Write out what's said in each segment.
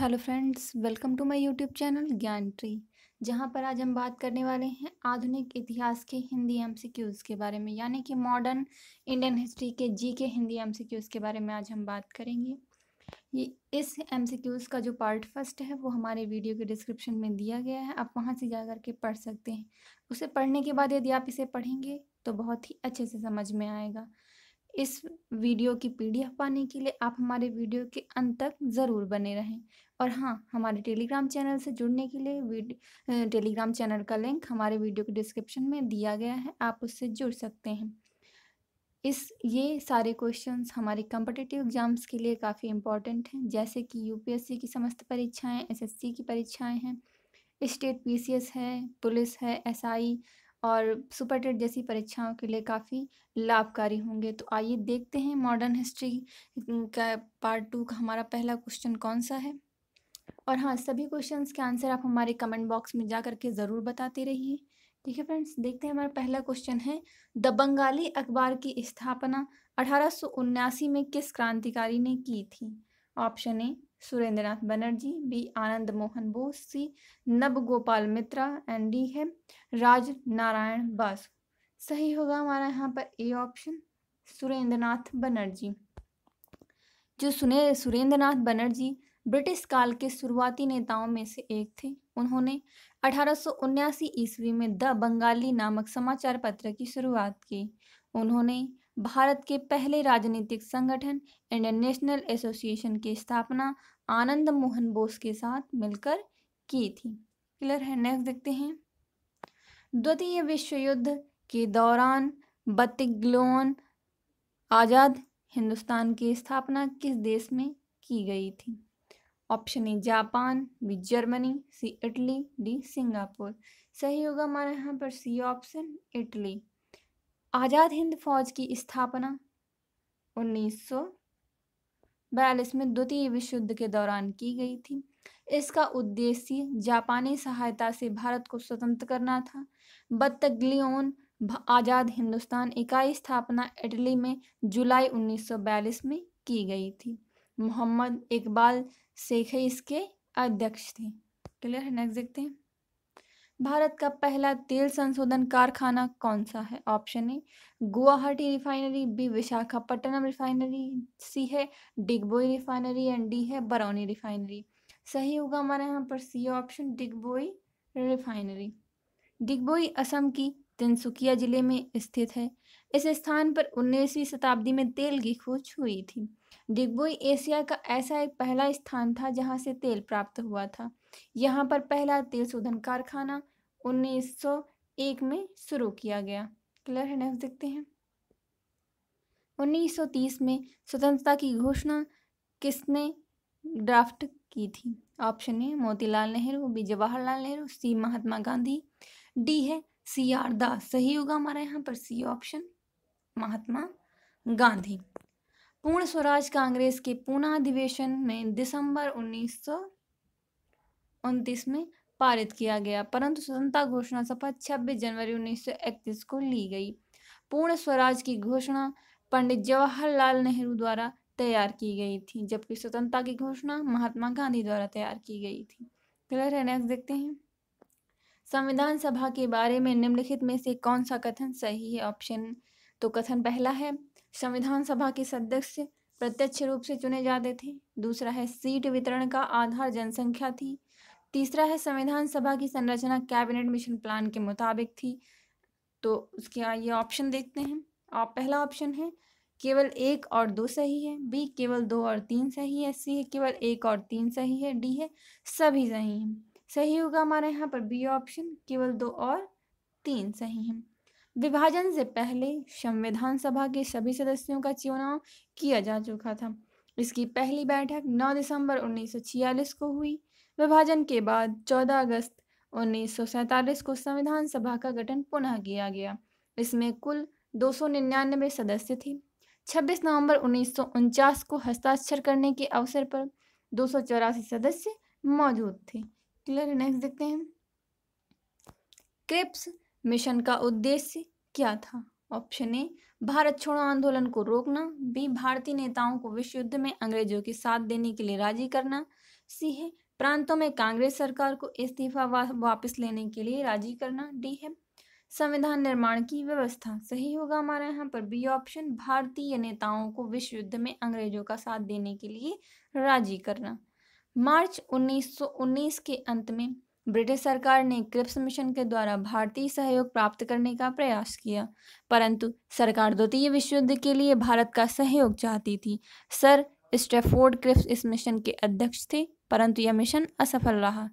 hello friends welcome to my YouTube channel Gyan tree जहाँ पर आज हम बात करने वाले हैं आधुनिक इतिहास के हिंदी एमसीक्यूज़ के बारे में यानी कि मॉडर्न इंडियन हिस्ट्री के जी के हिंदी एमसीक्यूज़ के बारे में आज हम बात करेंगे ये इस एमसीक्यूज़ का जो पार्ट फर्स्ट है वो हमारे वीडियो के डिस्क्रिप्शन में दिया गया है आप वहाँ से जा कर के पढ़ सकते हैं उसे पढ़ने के बाद यदि आप इसे पढ़ेंगे तो बहुत ही अच्छे से समझ में आएगा इस वीडियो की पीडीएफ पाने के लिए आप हमारे वीडियो के अंत तक ज़रूर बने रहें और हाँ हमारे टेलीग्राम चैनल से जुड़ने के लिए टेलीग्राम चैनल का लिंक हमारे वीडियो के डिस्क्रिप्शन में दिया गया है आप उससे जुड़ सकते हैं इस ये सारे क्वेश्चंस हमारे कम्पटिटिव एग्ज़ाम्स के लिए काफ़ी इम्पॉर्टेंट हैं जैसे कि यूपीएससी की समस्त परीक्षाएं एसएससी की परीक्षाएं हैं स्टेट पीसीएस है पुलिस है एसआई SI, और सुपर टेट जैसी परीक्षाओं के लिए काफ़ी लाभकारी होंगे तो आइए देखते हैं मॉडर्न हिस्ट्री का पार्ट टू का हमारा पहला क्वेश्चन कौन सा है और हाँ सभी क्वेश्चंस के आंसर आप हमारे कमेंट बॉक्स में जा करके ज़रूर बताते रहिए ठीक है फ्रेंड्स देखते हैं हमारा पहला क्वेश्चन है द बंगाली अखबार की स्थापना अठारह में किस क्रांतिकारी ने की थी option A Surendranath Banerjee B Anand Mohan Bose C Nab Gopal Mitra and D है राज नारायण बासु सही होगा हमारा यहाँ पर ए ऑप्शन सुरेंद्रनाथ बनर्जी जो सुने सुरेंद्रनाथ बनर्जी ब्रिटिश काल के शुरुआती नेताओं में से एक थे उन्होंने अठारह ईस्वी में द बंगाली नामक समाचार पत्र की शुरुआत की उन्होंने भारत के पहले राजनीतिक संगठन इंडियन नेशनल एसोसिएशन की स्थापना आनंद मोहन बोस के साथ मिलकर की थी क्लियर है नेक्स्ट देखते हैं द्वितीय विश्व युद्ध के दौरान बतिग्लोन आज़ाद हिंदुस्तान की स्थापना किस देश में की गई थी option A Japan B Germany C Italy D Singapore सही होगा हमारे यहाँ पर C option Italy Azad Hind Fauj की स्थापना उन्नीस बयालीस में द्वितीय विश्व युद्ध के दौरान की गई थी इसका उद्देश्य जापानी सहायता से भारत को स्वतंत्र करना था बत्तगलियोन आज़ाद हिंदुस्तान इकाई स्थापना इटली में जुलाई 1942 में की गई थी मोहम्मद इकबाल शेख इसके अध्यक्ष थे क्लियर है नेक्स्ट देखते हैं भारत का पहला तेल संशोधन कारखाना कौन सा है option A Guwahati refinery B Visakhapatnam refinery C है डिगबोई रिफाइनरी एंड डी है बरौनी रिफाइनरी सही होगा हमारे यहाँ पर C option Digboi refinery Digboi Assam की तिनसुकिया जिले में स्थित है इस स्थान पर 19वीं शताब्दी में तेल की खोज हुई थी डिगबोई एशिया का ऐसा एक पहला स्थान था जहाँ से तेल प्राप्त हुआ था यहाँ पर पहला तेल शोधन कारखाना 1901 में शुरू किया गया क्लियर है नेक्स्ट देखते हैं 1930 में स्वतंत्रता की घोषणा किसने ड्राफ्ट की थी option A Motilal Nehru B Jawaharlal Nehru C Mahatma Gandhi D है सी आर दास सही होगा हमारा यहाँ पर सी ऑप्शन महात्मा गांधी पूर्ण स्वराज कांग्रेस के पूना अधिवेशन में दिसंबर उनतीस में पारित किया गया परंतु स्वतंत्रता घोषणा सभा छब्बीस जनवरी उन्नीस को ली गई पूर्ण स्वराज की घोषणा पंडित जवाहरलाल नेहरू द्वारा तैयार की गई थी जबकि स्वतंत्रता की घोषणा महात्मा गांधी द्वारा तैयार की गई थी क्लियर है नेक्स्ट देखते हैं संविधान सभा के बारे में निम्नलिखित में से कौन सा कथन सही है ऑप्शन तो कथन पहला है संविधान सभा के सदस्य प्रत्यक्ष रूप से चुने जाते थे दूसरा है सीट वितरण का आधार जनसंख्या थी तीसरा है संविधान सभा की संरचना कैबिनेट मिशन प्लान के मुताबिक थी तो उसके ये ऑप्शन देखते हैं आप पहला ऑप्शन है केवल एक और दो सही है बी केवल दो और तीन सही है सी है केवल एक और तीन सही है डी है सभी सही हैं सही होगा हमारे यहाँ पर बी ऑप्शन केवल दो और तीन सही हैं विभाजन से पहले संविधान सभा के सभी सदस्यों का चुनाव किया जा चुका था इसकी पहली बैठक 9 दिसंबर 1946 को हुई विभाजन के बाद 14 अगस्त उन्नीस को संविधान सभा का गठन पुनः किया गया इसमें कुल दो सदस्य थे 26 नवंबर उन्नीस को हस्ताक्षर करने के अवसर पर दो सदस्य मौजूद थे क्लियर नेक्स्ट देखते हैं क्रिप्स मिशन का उद्देश्य क्या था ऑप्शन ए भारत छोड़ो आंदोलन को रोकना बी भारतीय नेताओं को विश्व युद्ध में अंग्रेजों के साथ देने के लिए राजी करना सी है प्रांतों में कांग्रेस सरकार को इस्तीफा वापस लेने के लिए राजी करना डी है संविधान निर्माण की व्यवस्था सही होगा हमारे यहाँ पर बी ऑप्शन भारतीय नेताओं को विश्व युद्ध में अंग्रेजों का साथ देने के लिए राजी करना मार्च 1919 के अंत में ब्रिटिश सरकार ने क्रिप्स मिशन के द्वारा भारतीय सहयोग प्राप्त करने का प्रयास किया परंतु सरकार द्वितीय विश्व युद्ध के लिए भारत का सहयोग चाहती थी सर स्टेफोर्ड क्रिप्स इस मिशन के अध्यक्ष थे परंतु यह मिशन असफल रहा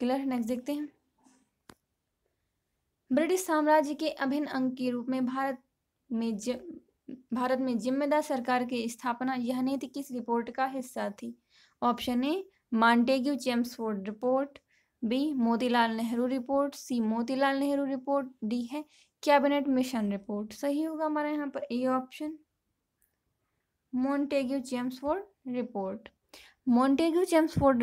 क्लियर नेक्स्ट देखते हैं ब्रिटिश साम्राज्य के अभिन्न अंग के रूप में भारत में ज भारत में जिम्मेदार सरकार की स्थापना यह नीति किस रिपोर्ट का हिस्सा थी option A Montagu Chelmsford report B Motilal Nehru report C Motilal Nehru report D है कैबिनेट मिशन रिपोर्ट सही होगा हमारे यहाँ पर A option Montagu Chelmsford report Montagu Chelmsford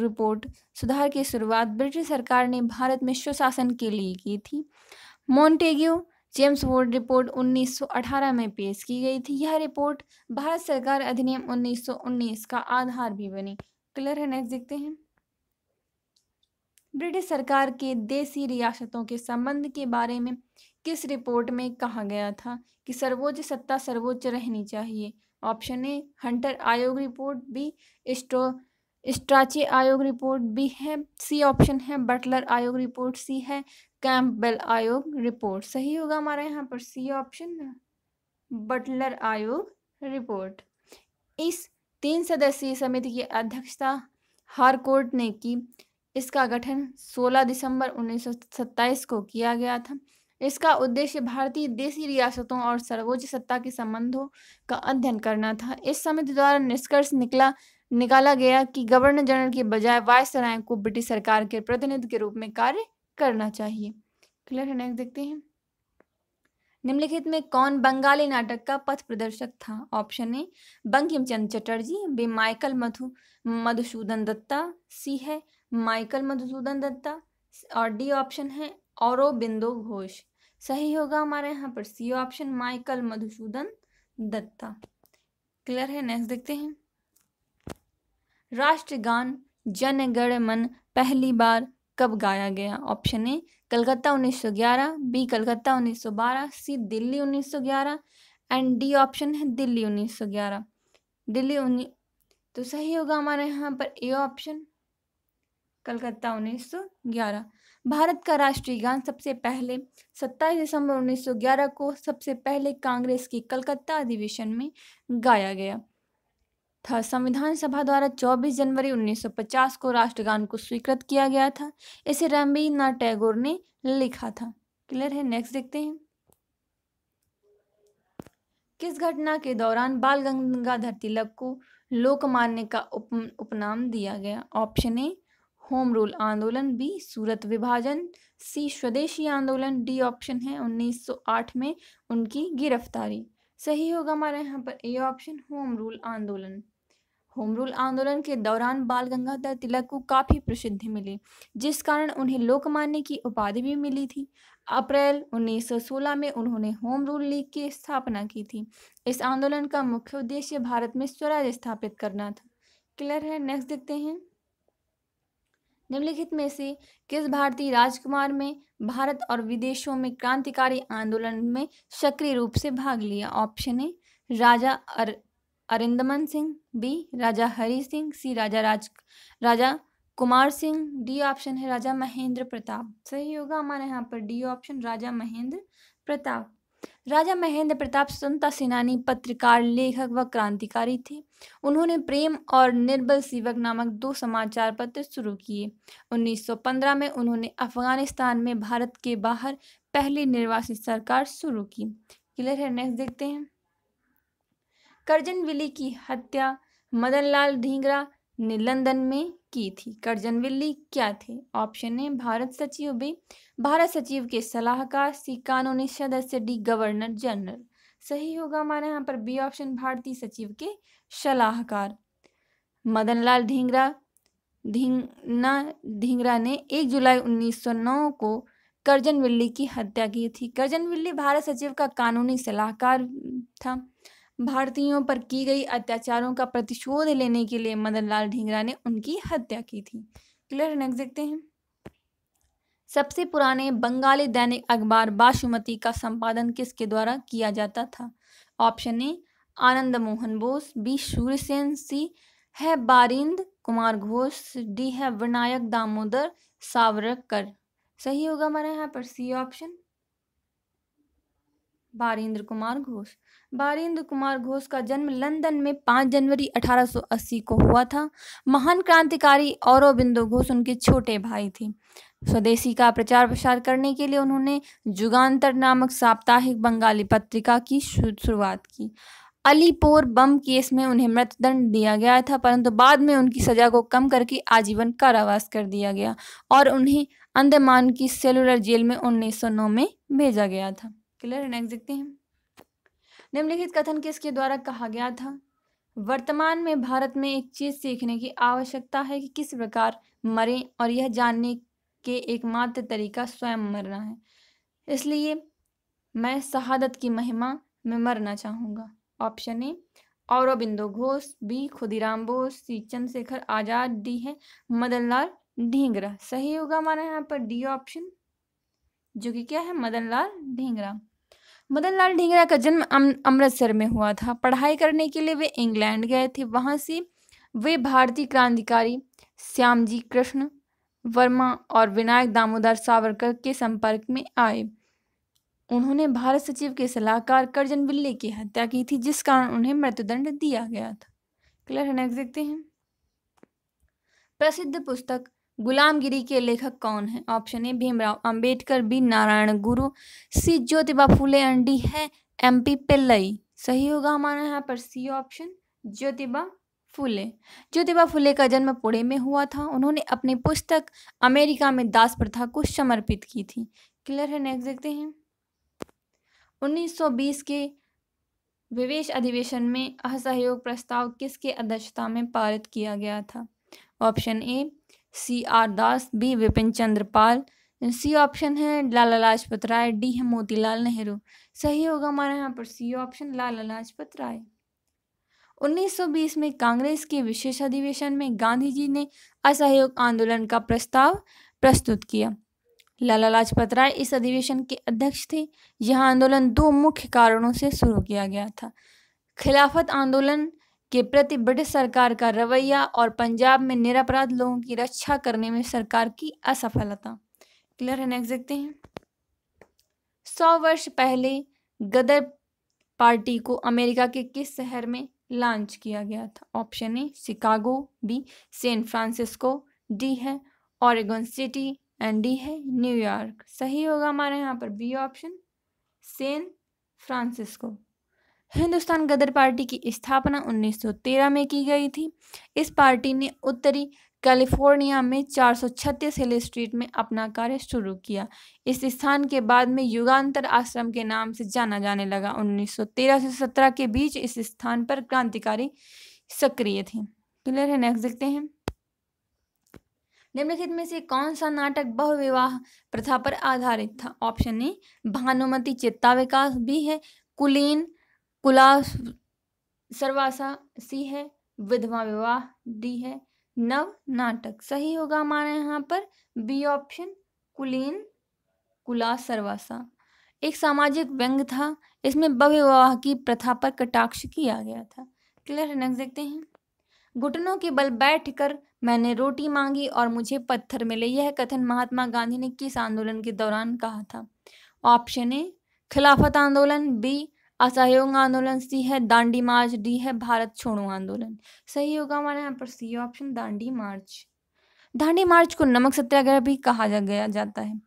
report सुधार की शुरुआत ब्रिटिश सरकार ने भारत में सुशासन के लिए की थी मॉन्टेग्यू जेम्सफोर्ड रिपोर्ट 1918 में पेश की गई थी यह रिपोर्ट भारत सरकार अधिनियम 1919 का आधार भी बनी क्लियर है नेक्स्ट देखते हैं ब्रिटिश सरकार के देसी रियासतों के संबंध के बारे में किस रिपोर्ट में कहा गया था कि सर्वोच्च सत्ता सर्वोच्च रहनी चाहिए ऑप्शन ए हंटर आयोग रिपोर्ट बी स्टो स्ट्राचे आयोग रिपोर्ट बी है सी ऑप्शन है बटलर आयोग रिपोर्ट सी है कैम्पबेल आयोग रिपोर्ट सही होगा हमारा यहाँ पर सी ऑप्शन बटलर आयोग रिपोर्ट इस तीन सदस्यीय समिति की अध्यक्षता हारकोर्ट ने की इसका गठन 16 दिसंबर 1927 को किया गया था इसका उद्देश्य भारतीय देशी रियासतों और सर्वोच्च सत्ता के संबंधों का अध्ययन करना था इस समिति द्वारा निष्कर्ष निकला निकाला गया कि गवर्नर जनरल के बजाय वायसराय को ब्रिटिश सरकार के प्रतिनिधि के रूप में कार्य करना चाहिए क्लियर है नेक्स्ट देखते हैं निम्नलिखित में कौन बंगाली नाटक का पथ प्रदर्शक था option A Bankim Chand Chatterjee B Michael Madhu Madhusudan Dutta C है माइकल मधुसूदन दत्ता और डी ऑप्शन है औरो बिंदु घोष सही होगा हमारे यहाँ पर C option Michael Madhusudan Dutta clear है नेक्स्ट देखते हैं राष्ट्रगान जन गण मन पहली बार कब गाया गया option A Calcutta 1911 B Calcutta 1912 C Delhi 1911 and D option है दिल्ली 1911 दिल्ली उन्नीस तो सही होगा हमारे यहाँ पर ए ऑप्शन कलकत्ता 1911 भारत का राष्ट्रीय गान सबसे पहले 27 दिसंबर 1911 को सबसे पहले कांग्रेस की कलकत्ता अधिवेशन में गाया गया था संविधान सभा द्वारा 24 जनवरी 1950 को राष्ट्रगान को स्वीकृत किया गया था इसे रवीन्द्रनाथ टैगोर ने लिखा था क्लियर है नेक्स्ट देखते हैं किस घटना के दौरान बाल गंगाधर तिलक को लोकमान्य का उप उपनाम दिया गया ऑप्शन ए होम रूल आंदोलन बी सूरत विभाजन सी स्वदेशी आंदोलन डी ऑप्शन है 1908 में उनकी गिरफ्तारी सही होगा हमारे यहाँ पर ए ऑप्शन होम रूल आंदोलन होम रूल आंदोलन के दौरान बाल गंगाधर तिलक को काफ़ी प्रसिद्धि मिली जिस कारण उन्हें लोकमान्य की उपाधि भी मिली थी अप्रैल 1916 में उन्होंने होम रूल लीग की स्थापना की थी इस आंदोलन का मुख्य उद्देश्य भारत में स्वराज स्थापित करना था क्लियर है नेक्स्ट देखते हैं निम्नलिखित में से किस भारतीय राजकुमार में भारत और विदेशों में क्रांतिकारी आंदोलन में सक्रिय रूप से भाग लिया ऑप्शन ए राजा अर Arindaman Singh B Raja Hari Singh C Raja Raj Raja Kumar Singh D option है राजा महेंद्र प्रताप सही होगा हमारे यहाँ पर डी ऑप्शन राजा महेंद्र प्रताप राजा महेंद्र प्रताप स्वतंत्रता सेनानी पत्रकार लेखक व क्रांतिकारी थे उन्होंने प्रेम और निर्बल सेवक नामक दो समाचार पत्र शुरू किए 1915 में उन्होंने अफगानिस्तान में भारत के बाहर पहली निर्वासित सरकार शुरू की क्लियर है नेक्स्ट देखते हैं करजन विली की हत्या मदनलाल ढींगरा ने लंदन में की थी कर्जनविल्ली क्या थे ऑप्शन है भारत सचिव बी भारत सचिव के सलाहकार सी कानूनी सदस्य डी गवर्नर जनरल सही होगा हमारे यहाँ पर बी ऑप्शन भारतीय सचिव के सलाहकार मदनलाल ढींगरा ढींगना ढींगरा ने 1 जुलाई 1909 को करजन की हत्या की थी करजन भारत सचिव का कानूनी सलाहकार था भारतीयों पर की गई अत्याचारों का प्रतिशोध लेने के लिए मदन लाल ढींगरा ने उनकी हत्या की थी क्लियर नेक्स्ट देखते हैं सबसे पुराने बंगाली दैनिक अखबार बासुमती का संपादन किसके द्वारा किया जाता था option A Anand Mohan Bose B Surya Sen C है बारिंद कुमार घोष डी है विनायक दामोदर सावरकर सही होगा हमारे यहाँ पर सी ऑप्शन बारिंद्र कुमार घोष बारिंद्र कुमार घोष का जन्म लंदन में 5 जनवरी 1880 को हुआ था महान क्रांतिकारी औरबिंदो घोष उनके छोटे भाई थे स्वदेशी का प्रचार प्रसार करने के लिए उन्होंने जुगान्तर नामक साप्ताहिक बंगाली पत्रिका की शुरुआत की अलीपोर बम केस में उन्हें मृत्युदंड दिया गया था परंतु बाद में उनकी सजा को कम करके आजीवन कारावास कर दिया गया और उन्हें अंडमान की सेलुलर जेल में 1909 में भेजा गया था क्लियर नेक्स्ट देखते हैं निम्नलिखित कथन किसके द्वारा कहा गया था वर्तमान में भारत में एक चीज सीखने की आवश्यकता है कि किस प्रकार मरें और यह जानने के एकमात्र तरीका स्वयं मरना है इसलिए मैं शहादत की महिमा में मरना चाहूँगा option A Aurobindo Ghosh B Khudiram Bose C Chandrashekhar Azad D है मदन लाल ढींगरा सही होगा हमारा यहाँ पर डी ऑप्शन जो कि क्या है मदन लाल ढींगरा मदन लाल ढींगरा का जन्म अमृतसर में हुआ था पढ़ाई करने के लिए वे इंग्लैंड गए थे वहाँ से वे भारतीय क्रांतिकारी श्यामजी कृष्ण वर्मा और विनायक दामोदर सावरकर के संपर्क में आए उन्होंने भारत सचिव के सलाहकार करजन बिल्ले की हत्या की थी जिस कारण उन्हें मृत्युदंड दिया गया था क्लियर है नेक्स्ट देखते हैं प्रसिद्ध पुस्तक गुलामगिरी के लेखक कौन हैं option A Bhimrao Ambedkar B Narayan Guru C Jyotiba फूले अंडी है एम पी पिल्लई सही होगा हमारा यहाँ पर सी ऑप्शन ज्योतिबा फुले ज्योतिबा फुले का जन्म पुणे में हुआ था उन्होंने अपनी पुस्तक अमेरिका में दास प्रथा को समर्पित की थी क्लियर है नेक्स्ट देखते हैं 1920 के विवेश अधिवेशन में असहयोग प्रस्ताव किसके अध्यक्षता में पारित किया गया था option A C R Das B Vipin Chandra Pal C option है लाला लाजपत राय डी है मोतीलाल नेहरू सही होगा हमारा यहाँ पर सी ऑप्शन लाला लाजपत राय 1920 में कांग्रेस के विशेष अधिवेशन में गांधी जी ने असहयोग आंदोलन का प्रस्ताव प्रस्तुत किया लाला लाजपत राय इस अधिवेशन के अध्यक्ष थे यह आंदोलन दो मुख्य कारणों से शुरू किया गया था खिलाफत आंदोलन के प्रति ब्रिटिश सरकार का रवैया और पंजाब में निरपराध लोगों की रक्षा करने में सरकार की असफलता क्लियर है नेक्स्ट देखते हैं सौ वर्ष पहले गदर पार्टी को अमेरिका के किस शहर में लॉन्च किया गया था option A Chicago B San Francisco D है ऑरेगन सिटी एंड डी है न्यूयॉर्क सही होगा हमारे यहाँ पर B option San Francisco Hindustan Ghadar party की स्थापना 1913 में की गई थी इस पार्टी ने उत्तरी कैलिफोर्निया में चार छत्तीस हिल स्ट्रीट में अपना कार्य शुरू किया इस स्थान के बाद में युगांतर आश्रम के नाम से जाना जाने लगा 1913 से 17 के बीच इस स्थान पर क्रांतिकारी सक्रिय थे क्लियर है नेक्स्ट देखते हैं निम्नलिखित में से कौन सा नाटक बहुविवाह प्रथा पर आधारित था ऑप्शन ए भानुमति चित्ता विकास बी है कुलीन कुला सर्वासा सी है विधवा विवाह डी है नव नाटक सही होगा हमारे यहाँ पर बी ऑप्शन कुलीन कुला सर्वासा एक सामाजिक व्यंग था इसमें बविवाह की प्रथा पर कटाक्ष किया गया था क्लियर है नेक्स्ट देखते हैं घुटनों के बल बैठकर मैंने रोटी मांगी और मुझे पत्थर मिले यह कथन महात्मा गांधी ने किस आंदोलन के दौरान कहा था ऑप्शन ए खिलाफत आंदोलन बी असहयोग आंदोलन सी है दांडी मार्च डी है भारत छोड़ो आंदोलन सही होगा हमारे यहाँ पर C option Dandi march Dandi march को नमक सत्याग्रह भी कहा जा गया जाता है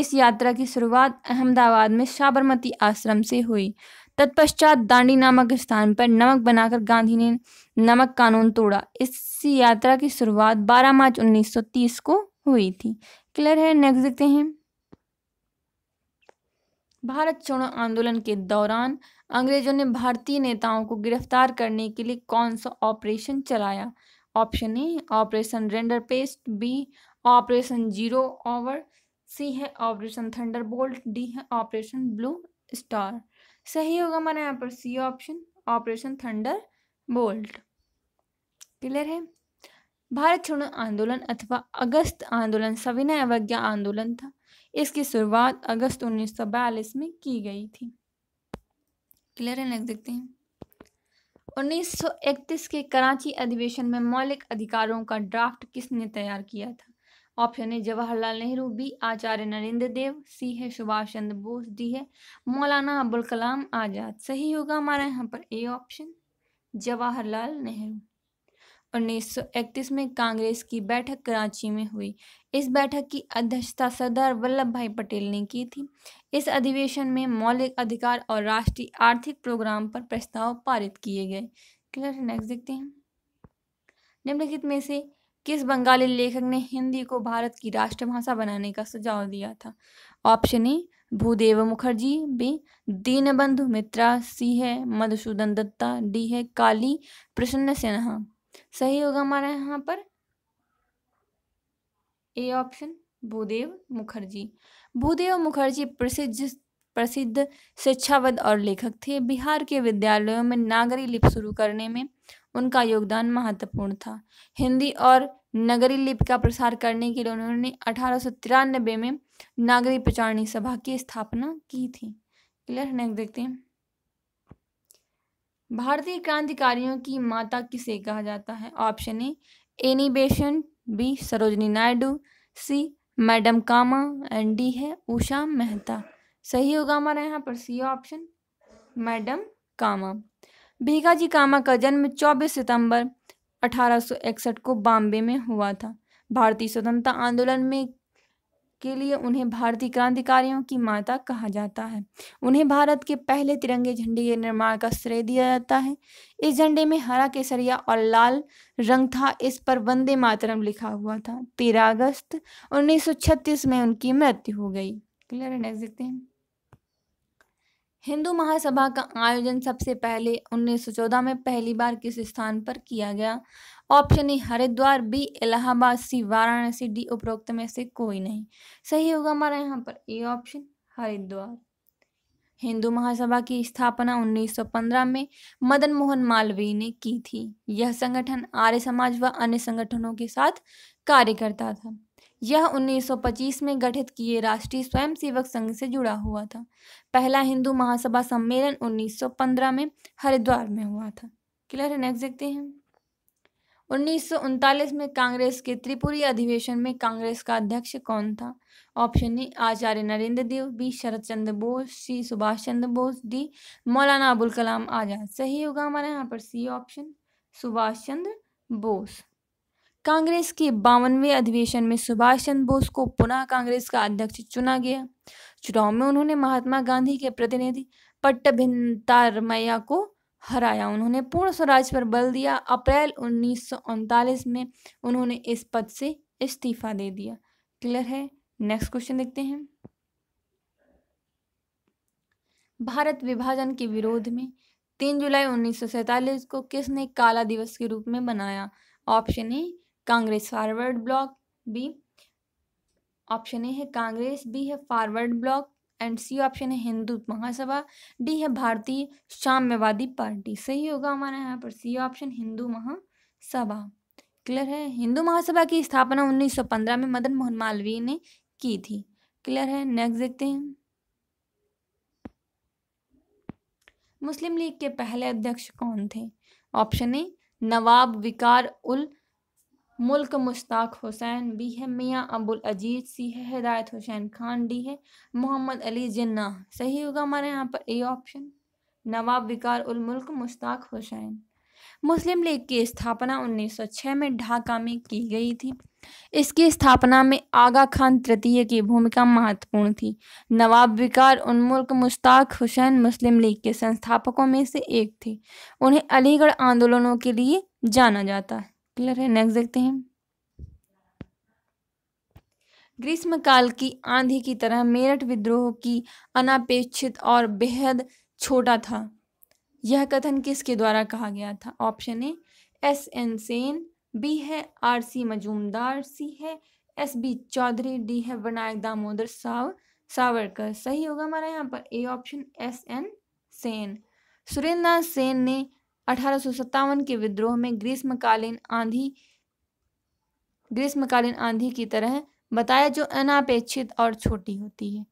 इस यात्रा की शुरुआत अहमदाबाद में साबरमती आश्रम से हुई तत्पश्चात दांडी नामक स्थान पर नमक बनाकर गांधी ने नमक कानून तोड़ा इस यात्रा की शुरुआत 12 मार्च 1930 को हुई थी क्लियर है नेक्स्ट देखते हैं भारत छोड़ो आंदोलन के दौरान अंग्रेजों ने भारतीय नेताओं को गिरफ्तार करने के लिए कौन सा ऑपरेशन चलाया option A operation render paste B operation zero over C है ऑपरेशन थंडर बोल्ट डी है ऑपरेशन ब्लू स्टार सही होगा हमारे यहाँ पर C option operation thunderbolt clear है भारत छोड़ो आंदोलन अथवा अगस्त आंदोलन सविनय अवज्ञा आंदोलन था इसकी शुरुआत अगस्त 1942 में की गई थी क्लियर है नेक्स्ट देखते हैं 1931 के कराची अधिवेशन में मौलिक अधिकारों का ड्राफ्ट किसने तैयार किया था option A Jawaharlal Nehru B Acharya Narendra Dev C है सुभाष चंद्र बोस डी है मौलाना अबुल कलाम आज़ाद सही होगा हमारा यहाँ पर ए ऑप्शन जवाहरलाल नेहरू 1931 में कांग्रेस की बैठक कराची में हुई इस बैठक की अध्यक्षता सरदार वल्लभ भाई पटेल ने की थी इस अधिवेशन में मौलिक अधिकार और राष्ट्रीय आर्थिक प्रोग्राम पर प्रस्ताव पारित किए गए क्लियर नेक्स्ट देखते हैं निम्नलिखित में से किस बंगाली लेखक ने हिंदी को भारत की राष्ट्रभाषा बनाने का सुझाव दिया था option A Bhudev Mukherjee B Dinabandhu Mitra C है मधुसूदन दत्ता डी है काली प्रसन्न सिन्हा सही होगा हमारा यहाँ पर ए ऑप्शन भूदेव मुखर्जी भूदेव मुखर्जी प्रसिद्ध प्रसिद्ध शिक्षाविद और लेखक थे बिहार के विद्यालयों में नागरी लिपि शुरू करने में उनका योगदान महत्वपूर्ण था हिंदी और नगरी लिपि का प्रसार करने के लिए उन्होंने अठारह में नागरी प्रचारणी सभा की स्थापना की थी क्लियर नेक्स्ट देखते हैं भारतीय क्रांतिकारियों की माता किसे कहा जाता है option A Annie Besant B Sarojini Naidu C madam Cama and D है उषा मेहता सही होगा हमारा यहाँ पर C option madam Cama Bhikaji Cama का जन्म 24 सितंबर 1861 को बॉम्बे में हुआ था भारतीय स्वतंत्रता आंदोलन में के लिए उन्हें भारतीय क्रांतिकारियों की माता कहा जाता है उन्हें भारत के पहले तिरंगे झंडे के निर्माण का श्रेय दिया जाता है इस झंडे में हरा केसरिया और लाल रंग था इस पर वंदे मातरम लिखा हुआ था तेरह अगस्त उन्नीस में उनकी मृत्यु हो गई क्लियर है नेक्स्ट देखते हैं हिंदू महासभा का आयोजन सबसे पहले 1914 में पहली बार किस स्थान पर किया गया option A e, Haridwar B Allahabad C Varanasi D उपरोक्त में से कोई नहीं सही होगा हमारा यहाँ पर ए ऑप्शन हरिद्वार हिंदू महासभा की स्थापना 1915 में मदन मोहन मालवीय ने की थी यह संगठन आर्य समाज व अन्य संगठनों के साथ कार्य करता था यह 1925 में गठित किए राष्ट्रीय स्वयंसेवक संघ से जुड़ा हुआ था पहला हिंदू महासभा सम्मेलन 1915 में हरिद्वार में हुआ था क्लियर है नेक्स्ट देखते हैं उन्नीस में कांग्रेस के त्रिपुरी अधिवेशन में कांग्रेस का अध्यक्ष कौन था option A Acharya Narendra Dev B Sharad Chandra Bose C Subhash Chandra Bose D Maulana Abul Kalam Azad सही होगा हमारे यहाँ पर सी ऑप्शन सुभाष चंद्र बोस कांग्रेस के बावनवे अधिवेशन में सुभाष चंद्र बोस को पुनः कांग्रेस का अध्यक्ष चुना गया चुनाव में उन्होंने महात्मा गांधी के प्रतिनिधि पट्ट भिन्तारमैया को हराया उन्होंने पूर्ण स्वराज पर बल दिया अप्रैल उन्नीस में उन्होंने इस पद से इस्तीफा दे दिया क्लियर है नेक्स्ट क्वेश्चन देखते हैं भारत विभाजन के विरोध में तीन जुलाई उन्नीस को किसने काला दिवस के रूप में मनाया option A Congress forward bloc B option A है कांग्रेस बी है forward bloc and C option है हिंदू महासभा डी है भारतीय साम्यवादी पार्टी सही होगा हमारा यहाँ पर C option Hindu Mahasabha clear है हिंदू महासभा की स्थापना 1915 में मदन मोहन मालवीय ने की थी क्लियर है नेक्स्ट देखते हैं मुस्लिम लीग के पहले अध्यक्ष कौन थे ऑप्शन ए नवाब विकार उल मुल्क मुश्ताक हुसैन बी है मियाँ अबुल अजीज सी है हिदायत हुसैन खान डी है मोहम्मद अली जिन्ना सही होगा हमारे यहाँ पर ए ऑप्शन नवाब विकार उल मुल्क मुश्ताक हुसैन मुस्लिम लीग की स्थापना 1906 में ढाका में की गई थी इसकी स्थापना में आगा खान तृतीय की भूमिका महत्वपूर्ण थी नवाब विकार उन मुल्क मुश्ताक हुसैन मुस्लिम लीग के संस्थापकों में से एक थे उन्हें अलीगढ़ आंदोलनों के लिए जाना जाता है क्लियर है नेक्स्ट देखते हैं ग्रीष्म काल की आंधी की तरह मेरठ विद्रोह की अनापेक्षित और बेहद छोटा था यह कथन किसके द्वारा कहा गया था option A S N Sen B है आर सी मजूमदार सी है एस बी चौधरी डी है विनायक दामोदर साव सावरकर सही होगा हमारा यहाँ पर A option S N Sen Surendra Sen ने अठारह के विद्रोह में ग्रीष्मकालीन आंधी ग्रीष्मकालीन आंधी की तरह बताया जो अनापेक्षित और छोटी होती है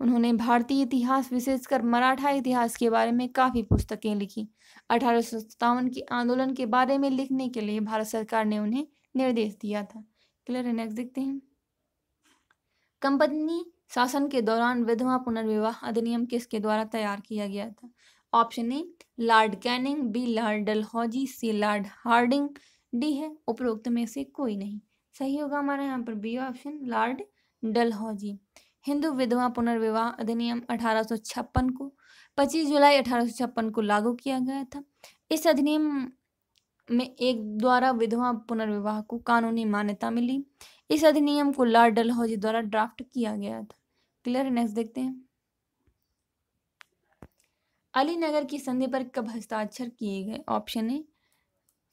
उन्होंने भारतीय इतिहास विशेषकर मराठा इतिहास के बारे में काफ़ी पुस्तकें लिखी अठारह के आंदोलन के बारे में लिखने के लिए भारत सरकार ने उन्हें निर्देश दिया था क्लियर है नेक्स्ट देखते हैं कंपनी शासन के दौरान विधवा पुनर्विवाह अधिनियम किसके द्वारा तैयार किया गया था option A Lord Canning B Lord Dalhousie C Lord Hardinge D है उपरोक्त में से कोई नहीं सही होगा हमारा यहाँ पर बी ऑप्शन लॉर्ड डलहौजी हिंदू विधवा पुनर्विवाह अधिनियम 1856 को 25 जुलाई 1856 को लागू किया गया था इस अधिनियम में एक द्वारा विधवा पुनर्विवाह को कानूनी मान्यता मिली इस अधिनियम को लॉर्ड डलहौजी द्वारा ड्राफ्ट किया गया था क्लियर नेक्स्ट देखते हैं अली नगर की संधि पर कब हस्ताक्षर किए गए ऑप्शन ए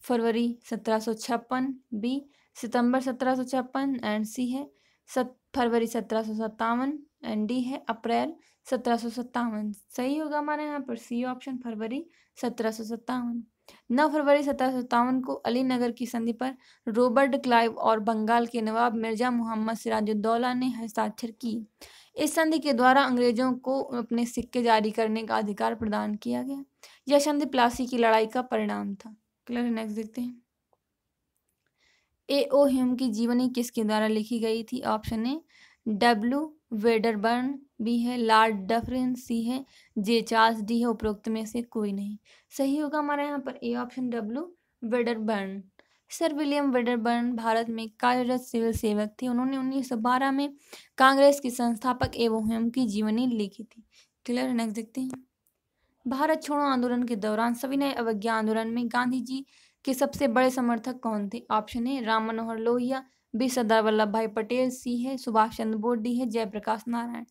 फरवरी सत्रह बी सितंबर सत्रह एंड सी है सत फरवरी सत्रह एंड डी है अप्रैल सत्रह सही होगा हमारे यहाँ पर सी ऑप्शन फरवरी सत्रह नौ फरवरी सत्रह को अली नगर की संधि पर रॉबर्ट क्लाइव और बंगाल के नवाब मिर्जा मोहम्मद सिराजुद्दौला ने हस्ताक्षर की इस संधि के द्वारा अंग्रेजों को अपने सिक्के जारी करने का अधिकार प्रदान किया गया यह संधि प्लासी की लड़ाई का परिणाम था क्लियर नेक्स्ट देखते हैं ए ओ ह्यूम की जीवनी किसके द्वारा लिखी गई थी option A W Wedderburn B है लॉर्ड डफरिन सी है जे चार्ल्स डी है उपरोक्त में से कोई नहीं सही होगा हमारा यहाँ पर A option W Wedderburn Sir William Wedderburn Bharat में कार्यरत सिविल सेवक थे उन्होंने 1912 में कांग्रेस के संस्थापक एवं हेम की जीवनी लिखी थी क्लियर नेक्स्ट देखते हैं भारत छोड़ो आंदोलन के दौरान सविनय अवज्ञा आंदोलन में गांधी जी के सबसे बड़े समर्थक कौन थे ऑप्शन है राम मनोहर लोहिया बी सरदार वल्लभ भाई पटेल सी है सुभाष चंद्र बोस डी है जयप्रकाश नारायण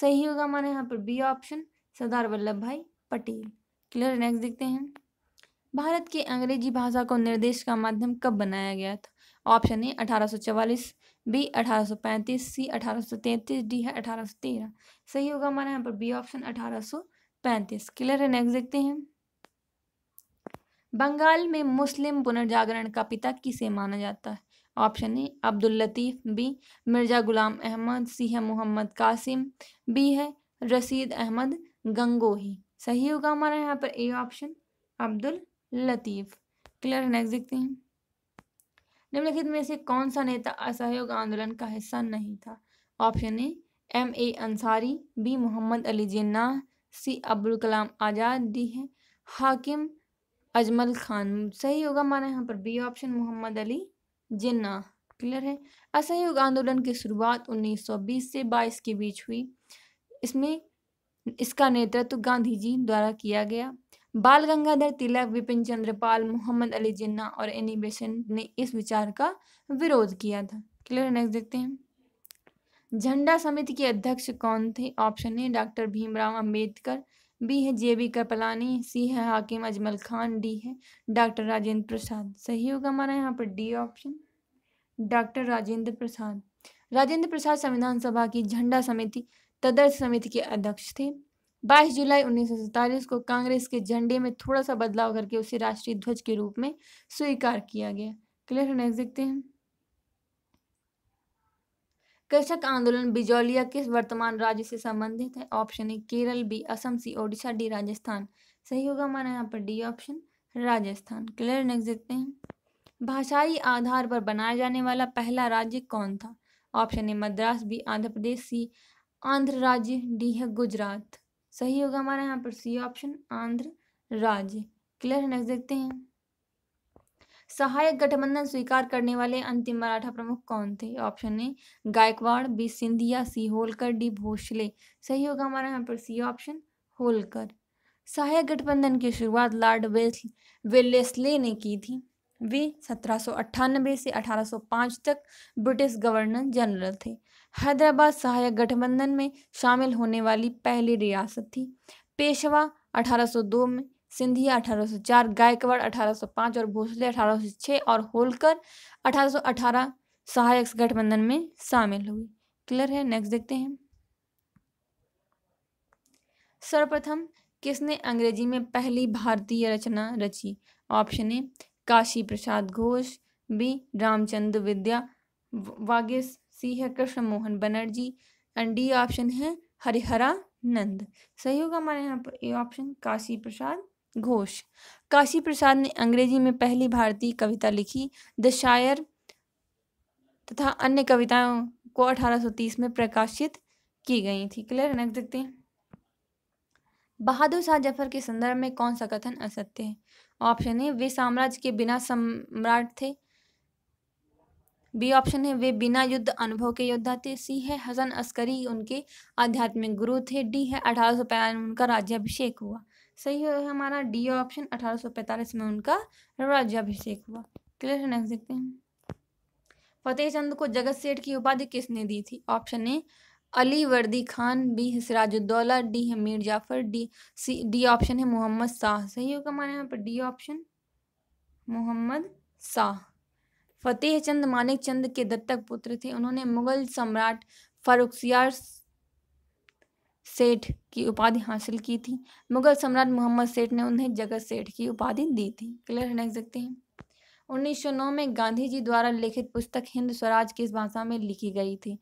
सही होगा हमारे यहाँ पर बी ऑप्शन सरदार वल्लभ भाई पटेल क्लियर नेक्स्ट देखते हैं भारत के अंग्रेजी भाषा को निर्देश का माध्यम कब बनाया गया था ऑप्शन ए अठारह बी 1835 सी 1833 डी है 1813 सही होगा हमारा यहाँ पर बी ऑप्शन 1835 क्लियर है नेक्स्ट देखते हैं बंगाल में मुस्लिम पुनर्जागरण का पिता किसे माना जाता है option A Abdul Latif B Mirza Ghulam Ahmad C है मोहम्मद कासिम बी है रसीद अहमद गंगोही सही होगा हमारा यहाँ पर A option Abdul Latif clear है नेक्स्ट देखते हैं निम्नलिखित में से कौन सा नेता असहयोग आंदोलन का हिस्सा नहीं था option A M A Ansari B Mohammad Ali Jinnah C Abdul Kalam Azad D है हाकिम अजमल खान सही होगा माना यहाँ पर B option Mohammad Ali Jinnah clear है असहयोग आंदोलन की शुरुआत 1920 से 22 के बीच हुई इसमें इसका नेतृत्व गांधी जी द्वारा किया गया बाल गंगाधर तिलक विपिन चंद्र पाल मोहम्मद अली जिन्ना और एनी बेसेंट ने इस विचार का विरोध किया था क्लियर नेक्स्ट देखते हैं झंडा समिति के अध्यक्ष कौन थे ऑप्शन है डॉक्टर भीमराव अंबेडकर बी है जे बी कपलानी सी है हाकिम अजमल खान डी है डॉक्टर राजेंद्र प्रसाद सही होगा हमारा यहाँ पर D option doctor Rajendra Prasad Rajendra Prasad संविधान सभा की झंडा समिति तदर्थ समिति के अध्यक्ष थे 22 जुलाई उन्नीस को कांग्रेस के झंडे में थोड़ा सा बदलाव करके उसे राष्ट्रीय ध्वज के रूप में स्वीकार किया गया क्लियर नेक्स्ट देखते हैं कृषक आंदोलन बिजौलिया किस वर्तमान राज्य से संबंधित है option A Kerala B Assam C Odisha D Rajasthan सही होगा हमारा यहाँ पर D option Rajasthan clear next देखते हैं भाषाई आधार पर बनाया जाने वाला पहला राज्य कौन था option A Madras B Andhra Pradesh C Andhra राज्य डी है गुजरात सही होगा हमारा यहाँ पर सी ऑप्शन आंध्र राज्य क्लियर है नेक्स्ट देखते हैं सहायक गठबंधन स्वीकार करने वाले अंतिम मराठा प्रमुख कौन थे option A Gaekwad B Scindia C Holkar D Bhonsle सही होगा हमारा यहाँ पर सी ऑप्शन होलकर सहायक गठबंधन की शुरुआत लॉर्ड वेलेस्ले ने की थी वे सत्रह से 1805 तक ब्रिटिश गवर्नर जनरल थे हैदराबाद सहायक गठबंधन में शामिल होने वाली पहली रियासत थी पेशवा 1802 में सिंधिया 1804 गायकवाड़ 1805 और भोसले 1806 और होलकर 1818 सहायक गठबंधन में शामिल हुए क्लियर है नेक्स्ट देखते हैं सर्वप्रथम किसने अंग्रेजी में पहली भारतीय रचना रची option A Kashi Prasad Ghosh B Ramchandra Vidya Vagish C है Krishna Mohan Banerjee and D option है हरिहरा नंद सही होगा हमारे यहाँ पर ए ऑप्शन काशी प्रसाद घोष काशी प्रसाद ने अंग्रेजी में पहली भारतीय कविता लिखी द शायर तथा अन्य कविताओं को 1830 में प्रकाशित की गई थी क्लियर नेक्स्ट देखते हैं बहादुर शाह जफर के संदर्भ में कौन सा कथन असत्य है ऑप्शन है वे साम्राज्य के बिना सम्राट थे बी ऑप्शन है वे बिना युद्ध अनुभव के योद्धा थे सी है हसन अस्करी उनके आध्यात्मिक गुरु थे डी है अठारह सौ उनका राज्याभिषेक हुआ सही है हमारा डी ऑप्शन अठारह सौ में उनका राज्याभिषेक हुआ क्लियर है नेक्स्ट देखते हैं फतेह चंद को जगत सेठ की उपाधि किसने दी थी ऑप्शन ए अली वर्दी खान बी है सिराजुद्दौला डी है Mir Jafar D C D option है मोहम्मद शाह सही होगा हमारे यहाँ पर डी ऑप्शन मोहम्मद शाह फतेह चंद मानिक चंद के दत्तक पुत्र थे उन्होंने मुगल सम्राट फारूकसियार सेठ की उपाधि हासिल की थी मुगल सम्राट मोहम्मद सेठ ने उन्हें जगत सेठ की उपाधि दी थी क्लियर है सकते हैं 1909 में गांधी जी द्वारा लिखित पुस्तक हिंद स्वराज किस भाषा में लिखी गई थी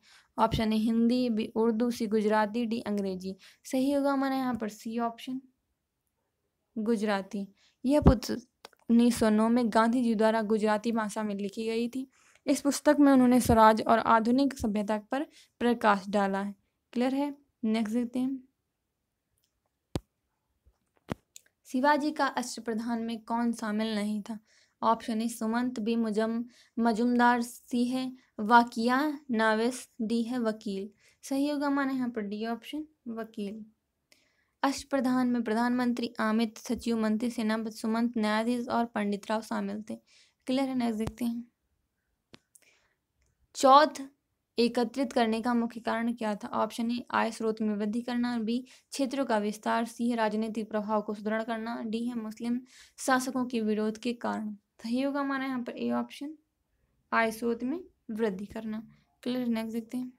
option A Hindi B Urdu C Gujarati D Angrezi सही होगा हमारे यहाँ पर सी ऑप्शन गुजराती यह पुस्तक उन्नीस सौ नौ में गांधी जी द्वारा गुजराती भाषा में लिखी गई थी इस पुस्तक में उन्होंने स्वराज और आधुनिक सभ्यता पर प्रकाश डाला है क्लियर है नेक्स्ट देखते हैं शिवाजी का अष्ट प्रधान में कौन शामिल नहीं था ऑप्शन ए सुमंत बी मुजम मजुमदार सी है वाकिया नाविस डी है वकील सही होगा माना यहाँ पर डी ऑप्शन वकील अष्टप्रधान में प्रधानमंत्री आमित सचिव मंत्री सेनापति सुमंत न्यायाधीश और पंडित राव शामिल थे क्लियर है नेक्स्ट देखते हैं चौथ एकत्रित करने का मुख्य कारण क्या था ऑप्शन ए आय स्रोत में वृद्धि करना बी क्षेत्रों का विस्तार सी है राजनीतिक प्रभाव को सुदृढ़ करना डी है मुस्लिम शासकों के विरोध के कारण सही होगा हमारा यहाँ पर ए ऑप्शन आय स्रोत में वृद्धि करना क्लियर नेक्स्ट देखते हैं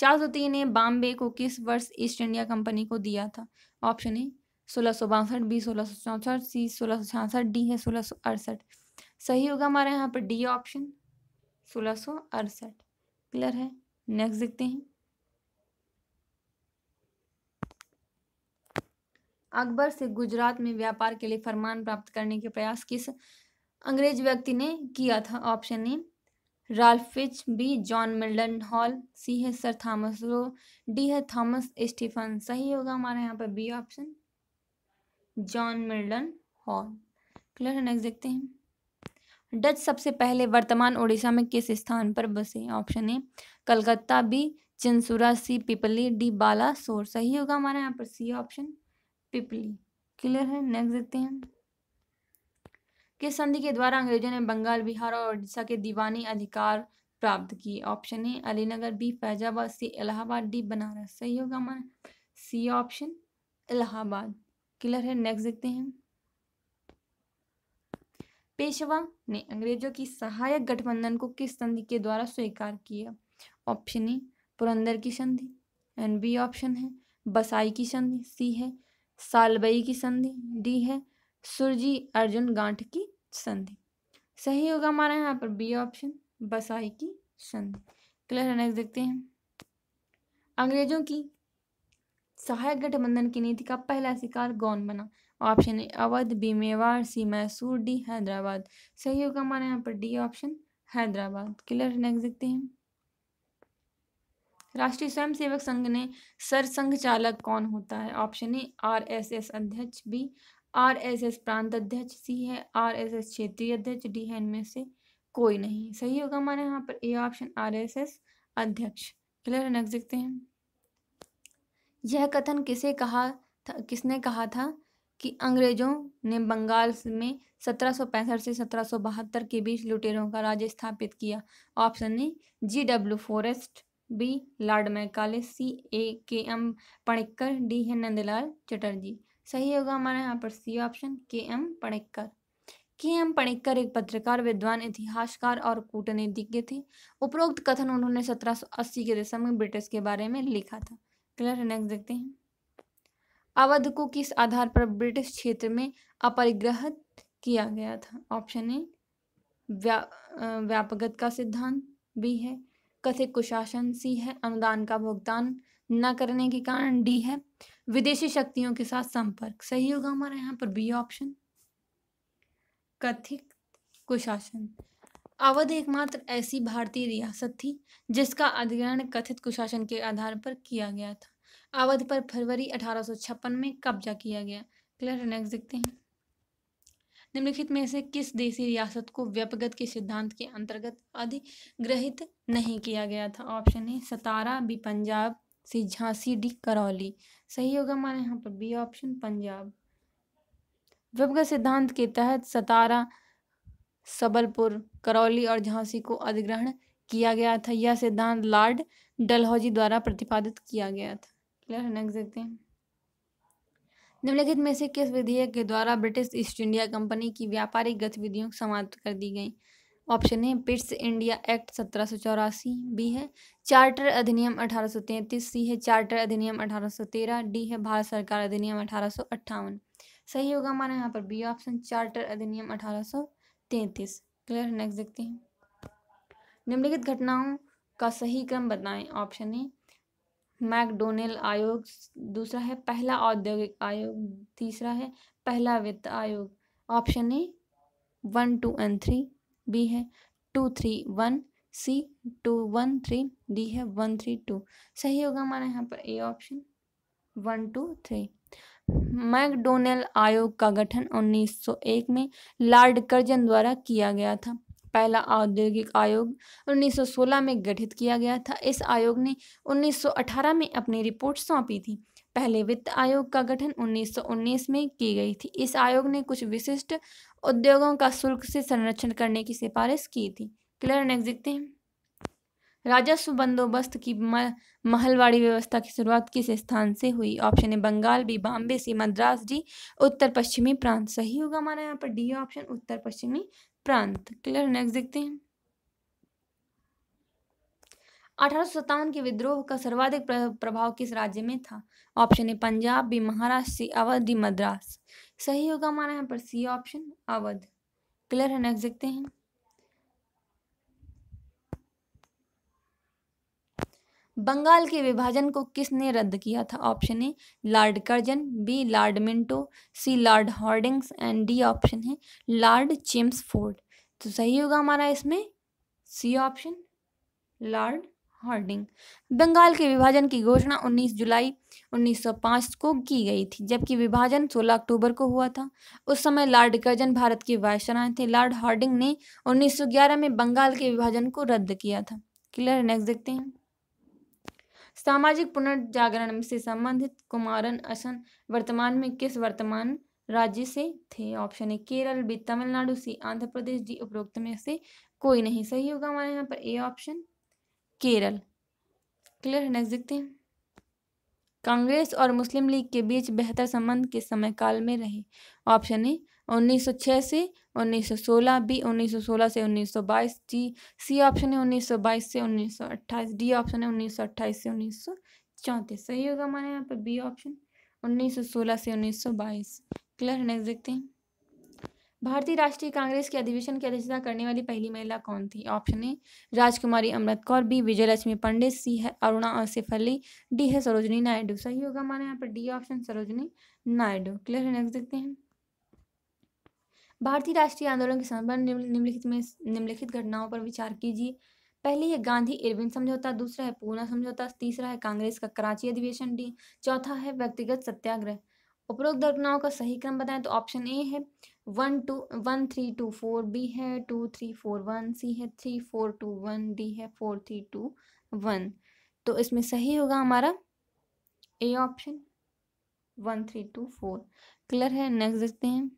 चार ने बॉम्बे को किस वर्ष ईस्ट इंडिया कंपनी को दिया था ऑप्शन ए सोलह सौ बासठ बी सोलह सौ चौंसठ सी सोलह सौ छियासठ डी है सोलह सौ अड़सठ सही होगा हमारे यहाँ पर डी ऑप्शन सोलह सौ अड़सठ क्लियर है नेक्स्ट देखते हैं अकबर से गुजरात में व्यापार के लिए फरमान प्राप्त करने के प्रयास किस अंग्रेज व्यक्ति ने किया था option A Ralph Fitch B John Mildenhall C है सर थॉमस रो डी है थॉमस स्टीफन सही होगा हमारा यहाँ पर B option John Mildenhall clear है नेक्स्ट देखते हैं डच सबसे पहले वर्तमान ओडिशा में किस स्थान पर बसे option A Calcutta B Chinsurah C Pipli D Balasore सही होगा हमारा यहाँ पर सी ऑप्शन पिपली क्लियर है नेक्स्ट देखते हैं किस संधि के द्वारा अंग्रेजों ने बंगाल बिहार और उड़ीसा के दीवानी अधिकार प्राप्त किए option A Alinagar B Faizabad C Allahabad D Banaras सही होगा हमारा सी ऑप्शन इलाहाबाद क्लियर है नेक्स्ट देखते हैं पेशवा ने अंग्रेजों की सहायक गठबंधन को किस संधि के द्वारा स्वीकार किया ऑप्शन ए पुरंदर की संधि एंड बी ऑप्शन है बसाई की संधि सी है सालबई की संधि डी है सुरजी अर्जुन गांठ की संधि सही होगा हमारा यहाँ पर बी ऑप्शन बसाई की संधि क्लियर है नेक्स्ट देखते हैं अंग्रेजों की सहायक गठबंधन की नीति का पहला शिकार गौन बना option A Awadh B Mewar C Mysore D Hyderabad सही होगा हमारे यहाँ पर D option Hyderabad clear next देखते हैं राष्ट्रीय स्वयंसेवक संघ ने सरसंघ चालक कौन होता है option A R S S अध्यक्ष बी आर एस एस प्रांत अध्यक्ष सी है आर एस एस क्षेत्रीय अध्यक्ष डी है इनमें से कोई नहीं सही होगा हमारे यहाँ पर A option R S S अध्यक्ष क्लियर नेक्स्ट देखते हैं यह कथन किसे कहा था किसने कहा था कि अंग्रेजों ने बंगाल में सत्रह से सत्रह के बीच लुटेरों का राज्य स्थापित किया option A G W Forrest B Lord Macaulay C A K M Panikkar D है नंदलाल चटर्जी सही होगा हमारे यहाँ पर C option K M Panikkar K M Panikkar एक पत्रकार विद्वान इतिहासकार और कूटनीतिज्ञ थे उपरोक्त कथन उन्होंने 1780 के दशक में ब्रिटिश के बारे में लिखा था क्लियर नेक्स्ट देखते हैं अवध को किस आधार पर ब्रिटिश क्षेत्र में अपरिग्रहित किया गया था ऑप्शन ए व्या व्यापगत का सिद्धांत बी है कथित कुशासन सी है अनुदान का भुगतान न करने के कारण डी है विदेशी शक्तियों के साथ संपर्क सही होगा हमारा यहाँ पर बी ऑप्शन कथित कुशासन अवध एकमात्र ऐसी भारतीय रियासत थी जिसका अधिग्रहण कथित कुशासन के आधार पर किया गया था अवध पर फरवरी अठारह में कब्जा किया गया क्लियर नेक्स्ट देखते हैं निम्नलिखित में से किस देसी रियासत को व्यपगत के सिद्धांत के अंतर्गत अधिग्रहित नहीं किया गया था ऑप्शन है Satara B Punjab C Jhansi D Karauli सही होगा हमारे यहाँ पर बी ऑप्शन पंजाब विभग सिद्धांत के तहत सतारा सबलपुर करौली और झांसी को अधिग्रहण किया गया था यह सिद्धांत लॉर्ड डलहौजी द्वारा प्रतिपादित किया गया था क्लियर नेक्स्ट देखते हैं निम्नलिखित में से किस विधेयक के द्वारा ब्रिटिश ईस्ट इंडिया कंपनी की व्यापारिक गतिविधियों समाप्त कर दी गई ऑप्शन है पिट्स इंडिया एक्ट सत्रह सौ चौरासी बी है चार्टर अधिनियम अठारह सौ तैंतीस सी है चार्टर अधिनियम अठारह सौ तेरह डी है भारत सरकार अधिनियम अठारह सौ अट्ठावन सही होगा हमारा यहाँ पर बी ऑप्शन चार्टर अधिनियम अठारह सौ तैंतीस क्लियर नेक्स्ट देखते हैं निम्नलिखित घटनाओं का सही क्रम बताएं ऑप्शन है मैकडोनल आयोग दूसरा है पहला औद्योगिक आयोग तीसरा है पहला वित्त आयोग option A one two and three B है two three one C two one three D है वन थ्री टू सही होगा हमारा यहाँ पर A option one two three MacDonnell आयोग का गठन 1901 में लॉर्ड कर्जन द्वारा किया गया था पहला औद्योगिक आयोग 1916 में गठित किया गया था इस आयोग ने 1918 में अपनी रिपोर्ट सौंपी थी पहले वित्त आयोग का गठन 1919 में की गई थी इस आयोग ने कुछ विशिष्ट उद्योगों का शुल्क से संरक्षण करने की सिफारिश की थी क्लियर नेक्स्ट देखते हैं राजस्व बंदोबस्त की महलवाड़ी व्यवस्था की शुरुआत किस स्थान से हुई ऑप्शन है Bengal B Bombay C Madras D उत्तर पश्चिमी प्रांत सही होगा हमारा यहाँ पर डी ऑप्शन उत्तर पश्चिमी प्रांत क्लियर नेक्स्ट देखते हैं अठारह के विद्रोह का सर्वाधिक प्रभाव किस राज्य में था option A Punjab B Maharashtra C Awadh Madras सही होगा हमारा यहाँ पर सी ऑप्शन अवध क्लियर है नेक्स्ट देखते हैं बंगाल के विभाजन को किसने रद्द किया था option A Lord Curzon B Lord Minto C Lord Hardings and D option है लॉर्ड जेम्स फोर्ड तो सही होगा हमारा इसमें C option Lord Hardinge Bengal के विभाजन की घोषणा 19 जुलाई 1905 को की गई थी जबकि विभाजन 16 अक्टूबर को हुआ था उस समय लॉर्ड कर्जन भारत के वायसराय थे लॉर्ड हार्डिंग ने 1911 में बंगाल के विभाजन को रद्द किया था क्लियर नेक्स्ट देखते हैं सामाजिक पुनर्जागरण से संबंधित कुमारन असन वर्तमान में किस वर्तमान राज्य से थे option A Kerala B Tamil Nadu C Andhra Pradesh D उपरोक्त में से कोई नहीं सही होगा हमारे यहाँ पर ए ऑप्शन केरल क्लियर है नेक्स्ट देखते हैं कांग्रेस और मुस्लिम लीग के बीच बेहतर संबंध के समय काल में रहे ऑप्शन ए 1906 से 1916 बी 1916 से 1922 डी सी ऑप्शन है 1922 से 1928 डी ऑप्शन है 1928 से उन्नीस सही होगा हमारे यहाँ पर बी ऑप्शन 1916 से 1922 क्लियर नेक्स्ट देखते हैं भारतीय राष्ट्रीय कांग्रेस के अधिवेशन की अध्यक्षता करने वाली पहली महिला कौन थी option A Rajkumari Amrit Kaur B Vijayalakshmi Pandit C है अरुणा आसिफ अली डी है सरोजनी नायडू सही होगा हमारे यहाँ पर D option Sarojini Naidu clear है नेक्स्ट देखते हैं भारतीय राष्ट्रीय आंदोलन के संबंध निम्नलिखित में निम्नलिखित घटनाओं पर विचार कीजिए पहली है गांधी इरविन समझौता दूसरा है पूना समझौता तीसरा है कांग्रेस का कराची अधिवेशन डी चौथा है व्यक्तिगत सत्याग्रह उपरोक्त घटनाओं का सही क्रम बताएं तो ऑप्शन ए है one two one three two four B है two three four one C है three four two one D है फोर थ्री टू वन तो इसमें सही होगा हमारा A option one three two four clear है नेक्स्ट देखते हैं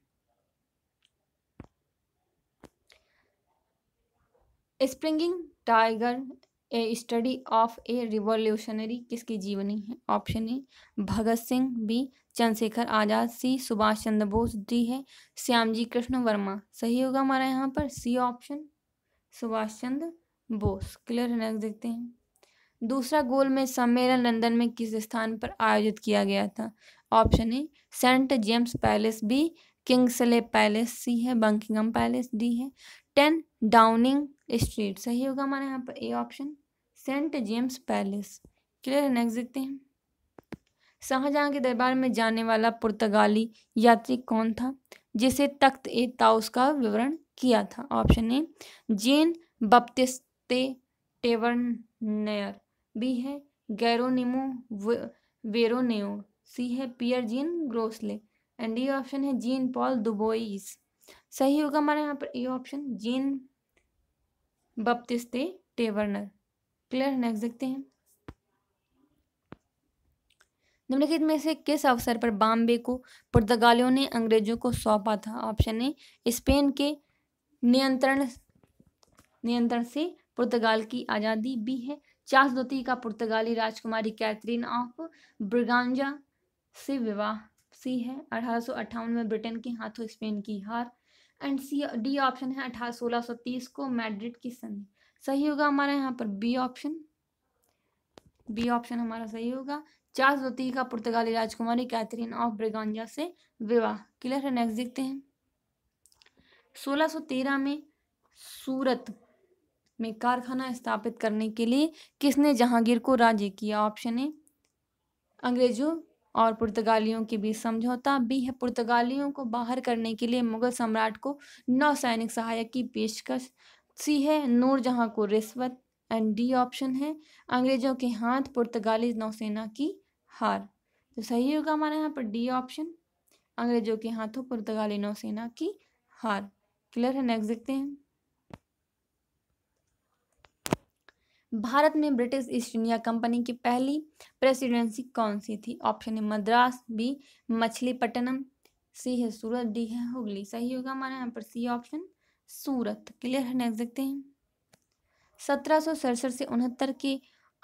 springing tiger a study of a revolutionary किसकी जीवनी है option A Bhagat Singh B Chandrashekhar Azad C Subhash Chandra Bose D है श्याम जी कृष्ण वर्मा सही होगा हमारा यहाँ पर C option Subhash Chandra Bose clear है नेक्स्ट देखते हैं दूसरा गोल में सम्मेलन लंदन में किस स्थान पर आयोजित किया गया था option A Saint James Palace B Kingsley Palace C है बंकिंगम पैलेस डी है टेन डाउनिंग स्ट्रीट सही होगा हमारे यहाँ पर A option Saint James Palace clear है नेक्स्ट देखते हैं शाहजहां के दरबार में जाने वाला पुर्तगाली यात्री कौन था जिसे तख्त ए ताउस का विवरण किया था ऑप्शन ए जेन बपतिस्ते टेवर्नयर बी है गैरोनिमो वेरोनेओ सी है Pierre Jean Grosley and D option है जीन पॉल दुबोईस सही होगा हमारे यहाँ पर A option Jean Baptiste Tavernier clear next देखते हैं निम्नलिखित में से किस अवसर पर बॉम्बे को पुर्तगालियों ने अंग्रेजों को सौंपा था ऑप्शन ए स्पेन के नियंत्रण नियंत्रण से पुर्तगाल की आज़ादी बी है चार्ल्स द्वितीय का पुर्तगाली राजकुमारी कैथरीन ऑफ ब्रिगांजा से विवाह सी है अठारह में ब्रिटेन के हाथों स्पेन की हार एंड सी डी ऑप्शन है अठारह सोलह को मैड्रिड की संधि सही होगा हमारा यहाँ पर बी ऑप्शन बी ऑप्शन हमारा सही होगा चार्ल्स द्वितीय का पुर्तगाली राजकुमारी कैथरीन ऑफ ब्रिगानजा से विवाह क्लियर है नेक्स्ट देखते हैं 1613 में सूरत में कारखाना स्थापित करने के लिए किसने जहांगीर को राजी किया ऑप्शन ए अंग्रेजों और पुर्तगालियों के बीच समझौता बी है पुर्तगालियों को बाहर करने के लिए मुगल सम्राट को नौ सैनिक सहायक की पेशकश सी है नूर जहाँ को रिश्वत एंड डी ऑप्शन है अंग्रेजों के हाथ पुर्तगाली नौसेना की हार तो सही होगा हमारे यहाँ पर डी ऑप्शन अंग्रेजों के हाथों पुर्तगाली नौसेना की हार क्लियर है नेक्स्ट देखते हैं भारत में ब्रिटिश ईस्ट इंडिया कंपनी की पहली प्रेसिडेंसी कौन सी थी ऑप्शन है मद्रास बी मछलीपट्टनम सी है सूरत डी है हुगली सही होगा हमारे यहाँ पर सी ऑप्शन सूरत क्लियर है नेक्स्ट देखते हैं सत्रह से उनहत्तर के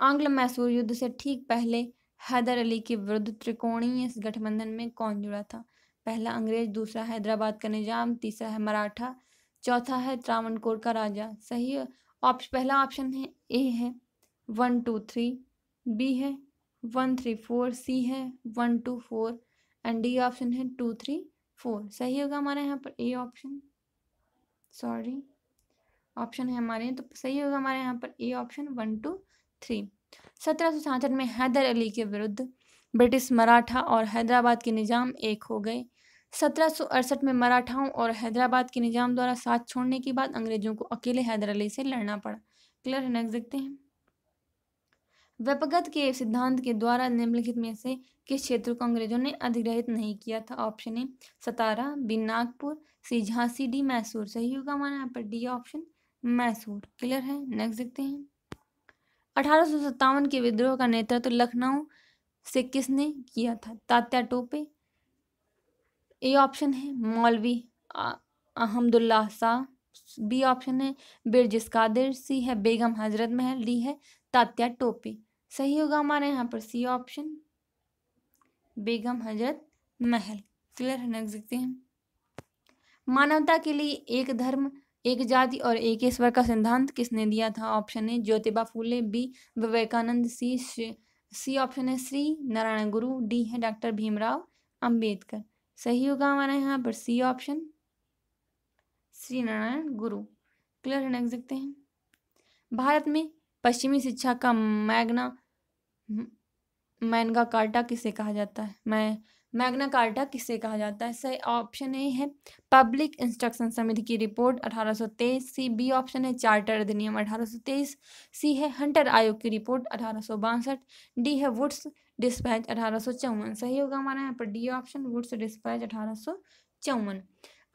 आंग्ल मैसूर युद्ध से ठीक पहले हैदर अली के विरुद्ध त्रिकोणीय गठबंधन में कौन जुड़ा था पहला अंग्रेज दूसरा हैदराबाद का निजाम तीसरा है मराठा चौथा है त्रावणकोर का राजा सही ऑप्शन पहला ऑप्शन है ए है वन टू थ्री बी है वन थ्री फोर सी है one two four and D option है टू थ्री फोर सही होगा हमारे यहाँ पर ए ऑप्शन सॉरी ऑप्शन है हमारे यहाँ तो सही होगा हमारे यहाँ पर A option one two three सत्रह में हैदर अली के विरुद्ध ब्रिटिश मराठा और हैदराबाद के निज़ाम एक हो गए सत्रह अड़सठ में मराठाओं और हैदराबाद के निज़ाम द्वारा साथ छोड़ने के बाद अंग्रेज़ों को अकेले हैदर अली से लड़ना पड़ा क्लियर है नेक्स्ट देखते हैं व्यपगत के सिद्धांत के द्वारा निम्नलिखित में से किस क्षेत्र को अंग्रेजों ने अधिग्रहित नहीं किया था option A Satara B Nagpur C Jhansi D Mysore सही होगा माना यहाँ पर डी ऑप्शन मैसूर क्लियर है नेक्स्ट देखते हैं अठारह के विद्रोह का नेतृत्व तो लखनऊ से किसने किया था तात्या टोपे ए ऑप्शन है मौलवी अहमदुल्ला शाह बी ऑप्शन है बिरजिस कादिर सी है बेगम हजरत महल डी है तात्या टोपे सही होगा हमारा यहाँ पर सी ऑप्शन बेगम हजरत महल क्लियर है नेक्स्ट देखते हैं मानवता के लिए एक धर्म एक जाति और एक ईश्वर का सिद्धांत किसने दिया था option A Jyotiba Phule B Vivekananda C C option है श्री नारायण गुरु डी है डॉक्टर भीमराव अंबेडकर सही होगा हमारा यहाँ पर सी ऑप्शन श्री नारायण गुरु क्लियर है नेक्स्ट देखते हैं भारत में पश्चिमी शिक्षा का मैग्ना मैंगा कार्टा किसे कहा जाता है मैं मैग्ना कार्टा किसे कहा जाता है सही ऑप्शन ए है पब्लिक इंस्ट्रक्शन समिति की रिपोर्ट 1823 सी बी ऑप्शन है चार्टर अधिनियम 1823 सी है हंटर आयोग की रिपोर्ट अठारह डी है वुड्स डिस्पैच अठारह सही होगा हमारा यहाँ पर डी ऑप्शन वुड्स डिस्पैच अठारह सौ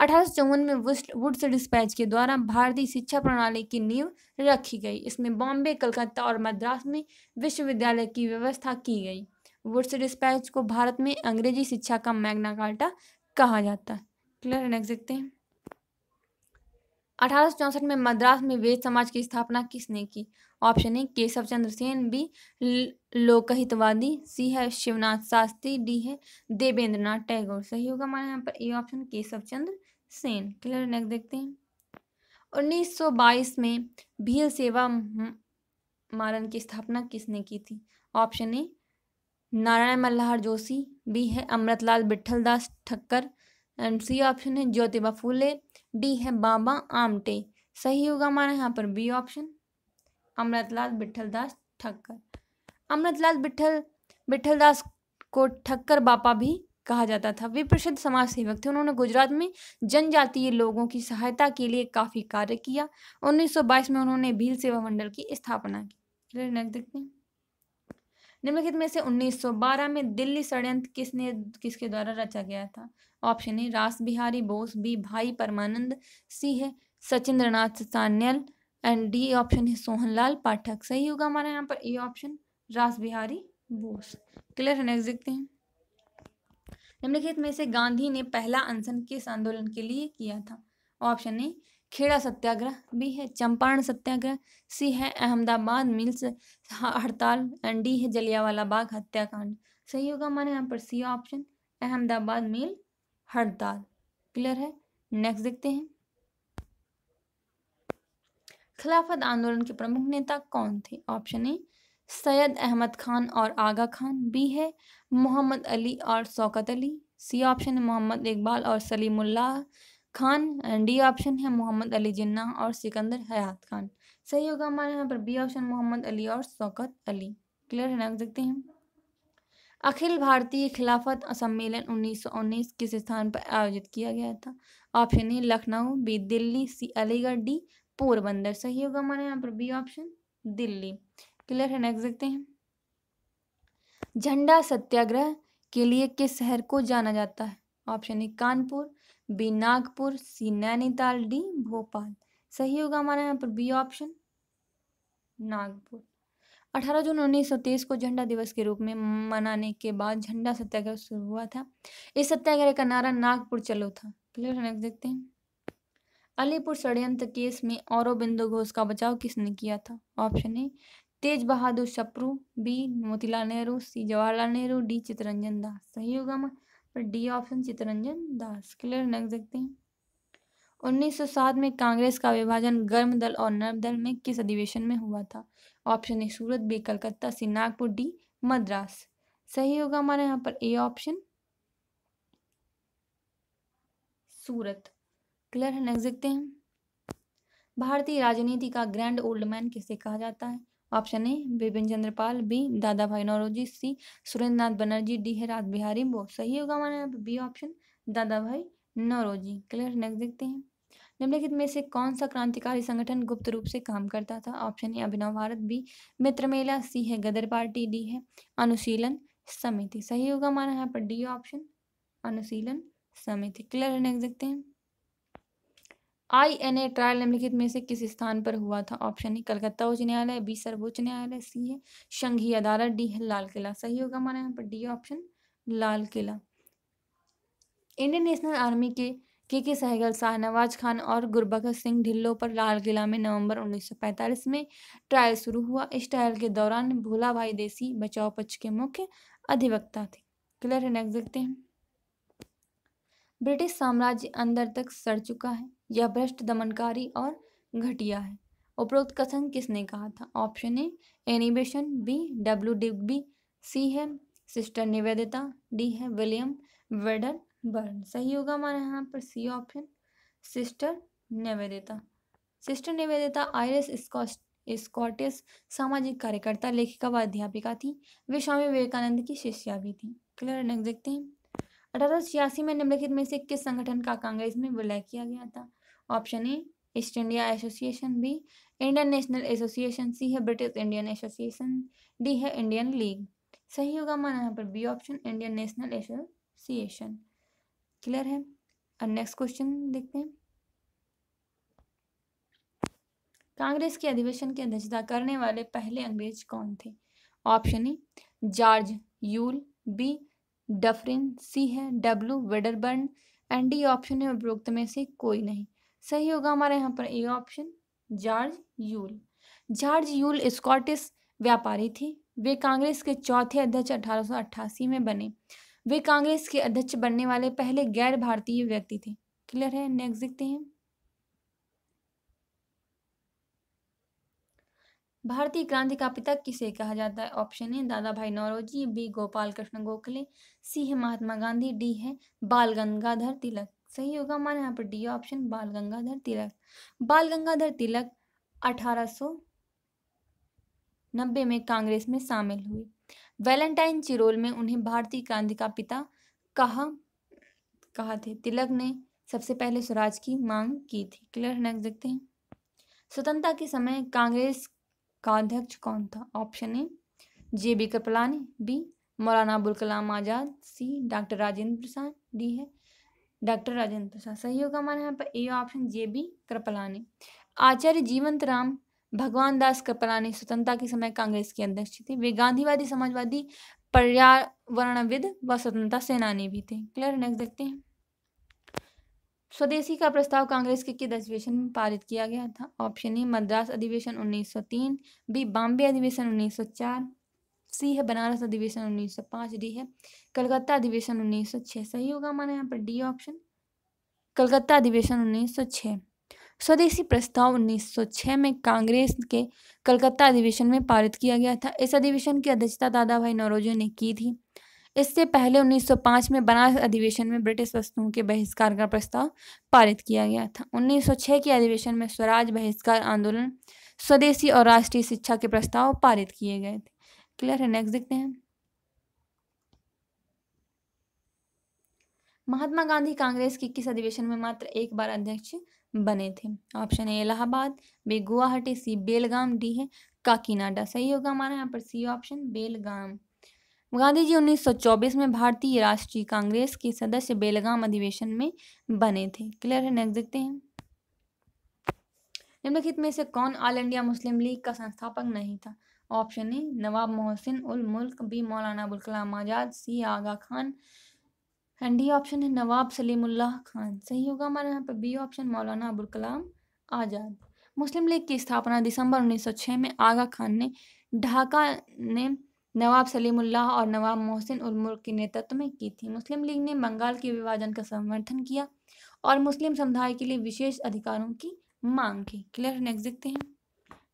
अठारह में वुड्स डिस्पैच के द्वारा भारतीय शिक्षा प्रणाली की नींव रखी गई इसमें बॉम्बे कलकत्ता और मद्रास में विश्वविद्यालय की व्यवस्था की गई वुड्स डिस्पैच को भारत में अंग्रेजी शिक्षा का मैग्ना कार्टा कहा जाता है क्लियर नेक्स्ट देखते हैं अठारह में मद्रास में वेद समाज की स्थापना किसने की option A Keshab Chandra Sen B Lokhitwadi C है शिवनाथ शास्त्री डी है देवेंद्रनाथ टैगोर सही होगा हमारे यहाँ पर A option Keshab Chandra Sen clear next देखते हैं 1922 में भील सेवा मारन की स्थापना किसने की थी option A Narayan Malhar Joshi B है Amritlal Vithal Das Thakkar and C option है ज्योतिबा फूले डी है बाबा आमटे सही होगा हमारा यहाँ पर बी ऑप्शन अमृतलाल बिठल दास ठक्कर अमृतलाल बिठल बिठल दास को ठक्कर बापा भी कहा जाता था वे प्रसिद्ध समाज सेवक थे उन्होंने गुजरात में जनजातीय लोगों की सहायता के लिए काफ़ी कार्य किया 1922 में उन्होंने भील सेवा मंडल की स्थापना की नेक्स्ट देखते हैं निम्नलिखित में से 1912 में दिल्ली षडयंत्र किसने किसके द्वारा रचा गया था ऑप्शन ए रास बिहारी बोस बी भाई परमानंद सी है Sachindranath Sanyal and D option है सोहनलाल पाठक सही होगा हमारा यहाँ पर A option Ras Bihari Bose clear है नेक्स्ट देखते हैं निम्नलिखित में से गांधी ने पहला अनशन किस आंदोलन के लिए किया था option A Kheda Satyagraha B है चंपारण सत्याग्रह सी है अहमदाबाद मिल्स हड़ताल एंड डी है जलियावाला बाग हत्याकांड सही होगा हमारे यहाँ पर सी ऑप्शन अहमदाबाद मिल हड़ताल क्लियर है नेक्स्ट देखते हैं खिलाफत आंदोलन के प्रमुख नेता कौन थे ऑप्शन ए सैयद अहमद खान और आगा खान बी है मोहम्मद अली और शौकत अली सी ऑप्शन है मोहम्मद इकबाल और Salimullah Khan and D option है मोहम्मद अली जिन्ना और सिकंदर हयात खान सही होगा हमारे यहाँ पर बी ऑप्शन मोहम्मद अली और शौकत अली क्लियर है रख सकते हैं अखिल भारतीय खिलाफत सम्मेलन उन्नीस किस स्थान पर आयोजित किया गया था option A Lucknow B Delhi C Aligarh D Porbandar सही होगा हमारे यहाँ पर बी ऑप्शन दिल्ली क्लियर है नेक्स्ट देखते हैं झंडा सत्याग्रह के लिए किस शहर को जाना जाता है option A Kanpur B Nagpur C Nainital D Bhopal सही होगा हमारा यहाँ पर बी ऑप्शन नागपुर अठारह जून उन्नीस सौ तेईस को झंडा दिवस के रूप में मनाने के बाद झंडा सत्याग्रह शुरू हुआ था इस सत्याग्रह का नारा नागपुर चलो था क्लियर है नेक्स्ट देखते हैं अलीपुर षडयंत्र केस में औरबिंदु घोष का बचाव किसने किया था option A Tej Bahadur Sapru B Motilal Nehru C Jawaharlal Nehru D Chittaranjan Das सही होगा मैं पर D option Chittaranjan Das clear रख सकते हैं 1907 में कांग्रेस का विभाजन गर्म दल और नर्म दल में किस अधिवेशन में हुआ था option A Surat B Calcutta C Nagpur D Madras सही होगा हमारे यहाँ पर ए ऑप्शन सूरत क्लियर है नेक्स्ट देखते हैं भारतीय राजनीति का ग्रैंड ओल्ड मैन किसे कहा जाता है option A Bipin Chandra Pal B Dadabhai Naoroji C Surendranath Banerjee D है राज बिहारी बो सही होगा हमारे यहाँ पे बी ऑप्शन दादा भाई नौरोजी क्लियर नेक्स्ट देखते हैं निम्नलिखित में से कौन सा क्रांतिकारी संगठन गुप्त रूप से काम करता था option A Abhinav Bharat B Mitra Mela C है गदर पार्टी डी है अनुशीलन समिति सही होगा हमारे यहाँ पर डी ऑप्शन अनुशीलन समिति क्लियर नेक्स्ट देखते हैं आई एन ए ट्रायल निम्नलिखित में से किस स्थान पर हुआ था ऑप्शन ए कलकत्ता उच्च न्यायालय बी सर्वोच्च न्यायालय सी है संघीय अदालत डी है लाल किला सही होगा हमारे यहाँ पर D option Lal Qila Indian National Army के के के सहगल शाहनवाज खान और गुरबख्श सिंह ढिल्लो पर लाल किला में नवंबर 1945 में ट्रायल शुरू हुआ इस ट्रायल के दौरान भोला भाई देसी बचाव पक्ष के मुख्य अधिवक्ता थे क्लियर है नेक्स्ट देखते हैं ब्रिटिश साम्राज्य अंदर तक सड़ चुका है यह भ्रष्ट दमनकारी और घटिया है उपरोक्त कथन किसने कहा था option A Annie Besant B W Digby C है सिस्टर निवेदिता डी है विलियम वेडर बर्न सही होगा हमारे यहाँ पर C option Sister Nivedita Sister Nivedita Irish Scottish सामाजिक कार्यकर्ता लेखिका व अध्यापिका थी वे स्वामी विवेकानंद की शिष्या भी थी क्लियर नेक्स्ट देखते हैं अठारह में निम्नलिखित में से किस संगठन का कांग्रेस में विलय किया गया था option A East India Association B Indian National Association C है ब्रिटिश इंडियन एसोसिएशन डी है इंडियन लीग सही होगा हमारा यहाँ पर B option Indian National Association clear है और नेक्स्ट क्वेश्चन देखते हैं कांग्रेस के अधिवेशन की अध्यक्षता करने वाले पहले अंग्रेज कौन थे option A George Yule B Dufferin C है W Wedderburn and D option है उपरोक्त में से कोई नहीं सही होगा हमारे यहाँ पर A option George Yule George Yule Scottish व्यापारी थे वे कांग्रेस के चौथे अध्यक्ष अठारह में बने वे कांग्रेस के अध्यक्ष बनने वाले पहले गैर भारतीय व्यक्ति थे क्लियर है नेक्स्ट देखते हैं भारतीय क्रांति का पिता किसे कहा जाता है ऑप्शन है Dadabhai Naoroji B Gopal Krishna Gokhale C है महात्मा गांधी डी है बाल गंगाधर तिलक सही होगा हमारे यहाँ पर डी ऑप्शन बाल गंगाधर तिलक बाल गंगाधर तिलक अठारह नब्बे में कांग्रेस में शामिल हुए वैलेंटाइन चिरोल में उन्हें भारतीय क्रांति का पिता कहा कहा थे तिलक ने सबसे पहले स्वराज की मांग की थी क्लियर नेक्स्ट देखते हैं स्वतंत्रता के समय कांग्रेस का अध्यक्ष कौन था option A J B Kripalani B Maulana Abul Kalam Azad C doctor Rajendra Prasad D है डॉक्टर राजेंद्र प्रसाद सही होगा हमारे यहाँ पर A option J B Kripalani Acharya Jivant Ram भगवान दास कृपलानी स्वतंत्रता के समय कांग्रेस के अध्यक्ष थे वे गांधीवादी समाजवादी पर्यावरणविद व स्वतंत्रता सेनानी भी थे क्लियर नेक्स्ट देखते हैं स्वदेशी का प्रस्ताव कांग्रेस के किस अधिवेशन में पारित किया गया था ऑप्शन ए मद्रास अधिवेशन 1903 बी बॉम्बे अधिवेशन 1904 सी है बनारस अधिवेशन उन्नीस सौ पांच डी है कलकत्ता अधिवेशन उन्नीस सौ छह सही होगा हमारे यहाँ पर डी ऑप्शन कलकत्ता अधिवेशन उन्नीस सौ छह स्वदेशी प्रस्ताव 1906 में कांग्रेस के कलकत्ता अधिवेशन में पारित किया गया था इस अधिवेशन की अध्यक्षता दादा भाई नौरोजी ने की थी इससे पहले 1905 में बनारस अधिवेशन में ब्रिटिश वस्तुओं के बहिष्कार का प्रस्ताव पारित किया गया था 1906 के अधिवेशन में स्वराज बहिष्कार आंदोलन स्वदेशी और राष्ट्रीय शिक्षा के प्रस्ताव पारित किए गए थे क्लियर है नेक्स्ट देखते हैं महात्मा गांधी कांग्रेस के किस अधिवेशन में मात्र एक बार अध्यक्ष बने थे option A Allahabad B Guwahati C Belgaum D है काकीनाडा सही होगा हमारा यहाँ पर सी ऑप्शन बेलगाम गांधी जी 1924 में भारतीय राष्ट्रीय कांग्रेस के सदस्य बेलगाम अधिवेशन में बने थे क्लियर है नेक्स्ट देखते हैं निम्नलिखित में से कौन ऑल इंडिया मुस्लिम लीग का संस्थापक नहीं था option A Nawab Mohsin ul Mulk B Maulana Abul Kalam Azad C Aga Khan and D option है नवाब सलीमुल्लाह खान सही होगा हमारे यहाँ पर बी ऑप्शन मौलाना अबुल कलाम आज़ाद मुस्लिम लीग की स्थापना दिसंबर 1906 में आगा खान ने ढाका ने नवाब सलीमुल्लाह और नवाब मोहसिन उल मुल्क के नेतृत्व में की थी मुस्लिम लीग ने बंगाल के विभाजन का समर्थन किया और मुस्लिम समुदाय के लिए विशेष अधिकारों की मांग की क्लियर नेक्स्ट देखते हैं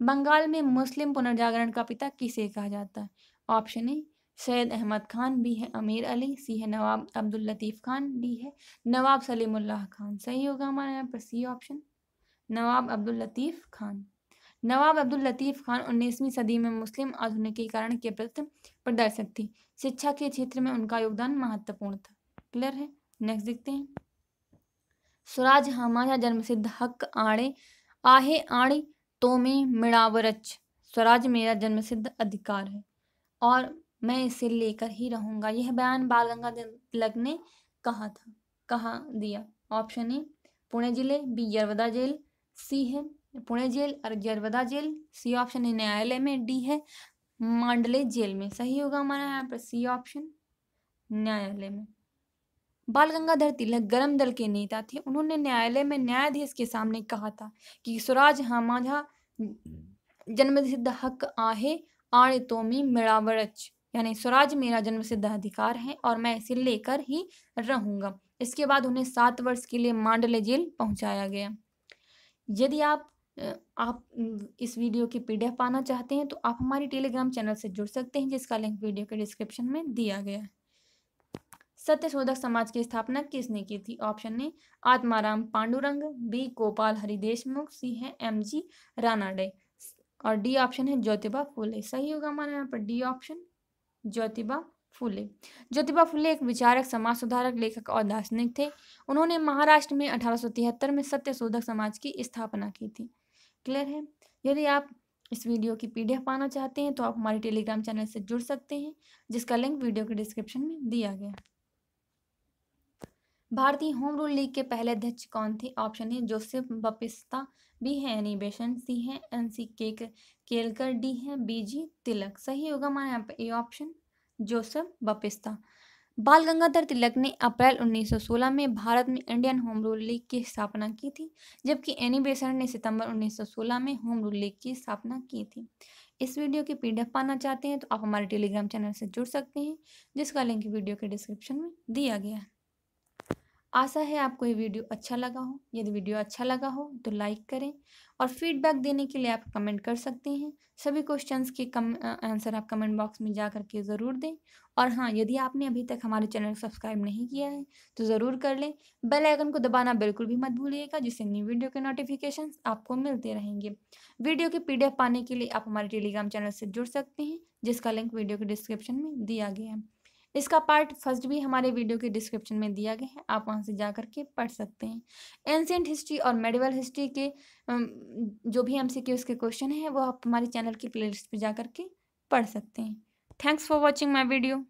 बंगाल में मुस्लिम पुनर्जागरण का पिता किसे कहा जाता है option A Syed Ahmad Khan B है अमीर अली सी है नवाब अब्दुल लतीफ़ खान डी है नवाब सलीमुल्लाह खान सही होगा हमारे यहाँ पर सी ऑप्शन नवाब अब्दुल लतीफ़ खान नवाब अब्दुल लतीफ़ खान उन्नीसवीं सदी में मुस्लिम आधुनिकीकरण के प्रति प्रदर्शक थी शिक्षा के क्षेत्र में उनका योगदान महत्वपूर्ण था क्लियर है नेक्स्ट देखते हैं स्वराज हमारा जन्म सिद्ध हक आड़े आहे आड़ी तो मिणावरच स्वराज मेरा जन्मसिद्ध अधिकार है और मैं इसे लेकर ही रहूंगा यह बयान बाल गंगाधर तिलक ने कहा था कहा दिया ऑप्शन ए पुणे जिले बी यरवदा जेल सी है पुणे जेल और यरवदा जेल सी ऑप्शन है न्यायालय में डी है मांडले जेल में सही होगा हमारा यहाँ पर सी ऑप्शन न्यायालय में बाल गंगाधर तिलक गर्म दल के नेता थे उन्होंने न्यायालय में न्यायाधीश के सामने कहा था कि स्वराज हमारा हाँ सिद्ध हक आहे आण तोमी मिड़ावरच यानी स्वराज मेरा जन्म सिद्ध अधिकार है और मैं इसे लेकर ही रहूंगा इसके बाद उन्हें सात वर्ष के लिए मांडले जेल पहुंचाया गया यदि आप आप इस वीडियो की पीडीएफ पाना चाहते हैं तो आप हमारे टेलीग्राम चैनल से जुड़ सकते हैं जिसका लिंक वीडियो के डिस्क्रिप्शन में दिया गया है सत्यशोधक समाज की स्थापना किसने की थी option A Atmaram Pandurang B Gopal Hari Deshmukh C है एम जी रानाडे और डी ऑप्शन है ज्योतिबा फूले सही होगा हमारे यहाँ पर डी ऑप्शन ज्योतिबा फूले ज्योतिबा फूले एक विचारक समाज सुधारक लेखक और दार्शनिक थे उन्होंने महाराष्ट्र में अठारह में सत्यशोधक समाज की स्थापना की थी क्लियर है यदि आप इस वीडियो की पीडीएफ पाना चाहते हैं तो आप हमारे टेलीग्राम चैनल से जुड़ सकते हैं जिसका लिंक वीडियो के डिस्क्रिप्शन में दिया गया भारतीय होम रूल लीग के पहले अध्यक्ष कौन थे ऑप्शन है जोसेफ बपिस्ता बी है एनी बेशन सी है N C K Kelkar D है बी जी तिलक सही होगा हमारे यहाँ पर ए ऑप्शन जोसेफ बपिस्ता बाल गंगाधर तिलक ने अप्रैल 1916 में भारत में इंडियन होम रूल लीग की स्थापना की थी जबकि एनी बेसन ने सितंबर 1916 में होम रूल लीग की स्थापना की थी इस वीडियो की पी पाना चाहते हैं तो आप हमारे टेलीग्राम चैनल से जुड़ सकते हैं जिसका लिंक वीडियो के डिस्क्रिप्शन में दिया गया है आशा है आपको ये वीडियो अच्छा लगा हो यदि वीडियो अच्छा लगा हो तो लाइक करें और फीडबैक देने के लिए आप कमेंट कर सकते हैं सभी क्वेश्चंस के कम आंसर आप कमेंट बॉक्स में जा करके ज़रूर दें और हाँ यदि आपने अभी तक हमारे चैनल को सब्सक्राइब नहीं किया है तो ज़रूर कर लें बेल आइकन को दबाना बिल्कुल भी मत भूलिएगा जिससे न्यू वीडियो के नोटिफिकेशन आपको मिलते रहेंगे वीडियो के पी पाने के लिए आप हमारे टेलीग्राम चैनल से जुड़ सकते हैं जिसका लिंक वीडियो के डिस्क्रिप्शन में दिया गया है इसका पार्ट फर्स्ट भी हमारे वीडियो के डिस्क्रिप्शन में दिया गया है आप वहाँ से जा कर के पढ़ सकते हैं एंशियंट हिस्ट्री और मेडिवल हिस्ट्री के जो भी एम सी के उसके क्वेश्चन हैं वो आप हमारे चैनल की लिस्ट पर जा करके के पढ़ सकते हैं thanks for watching my video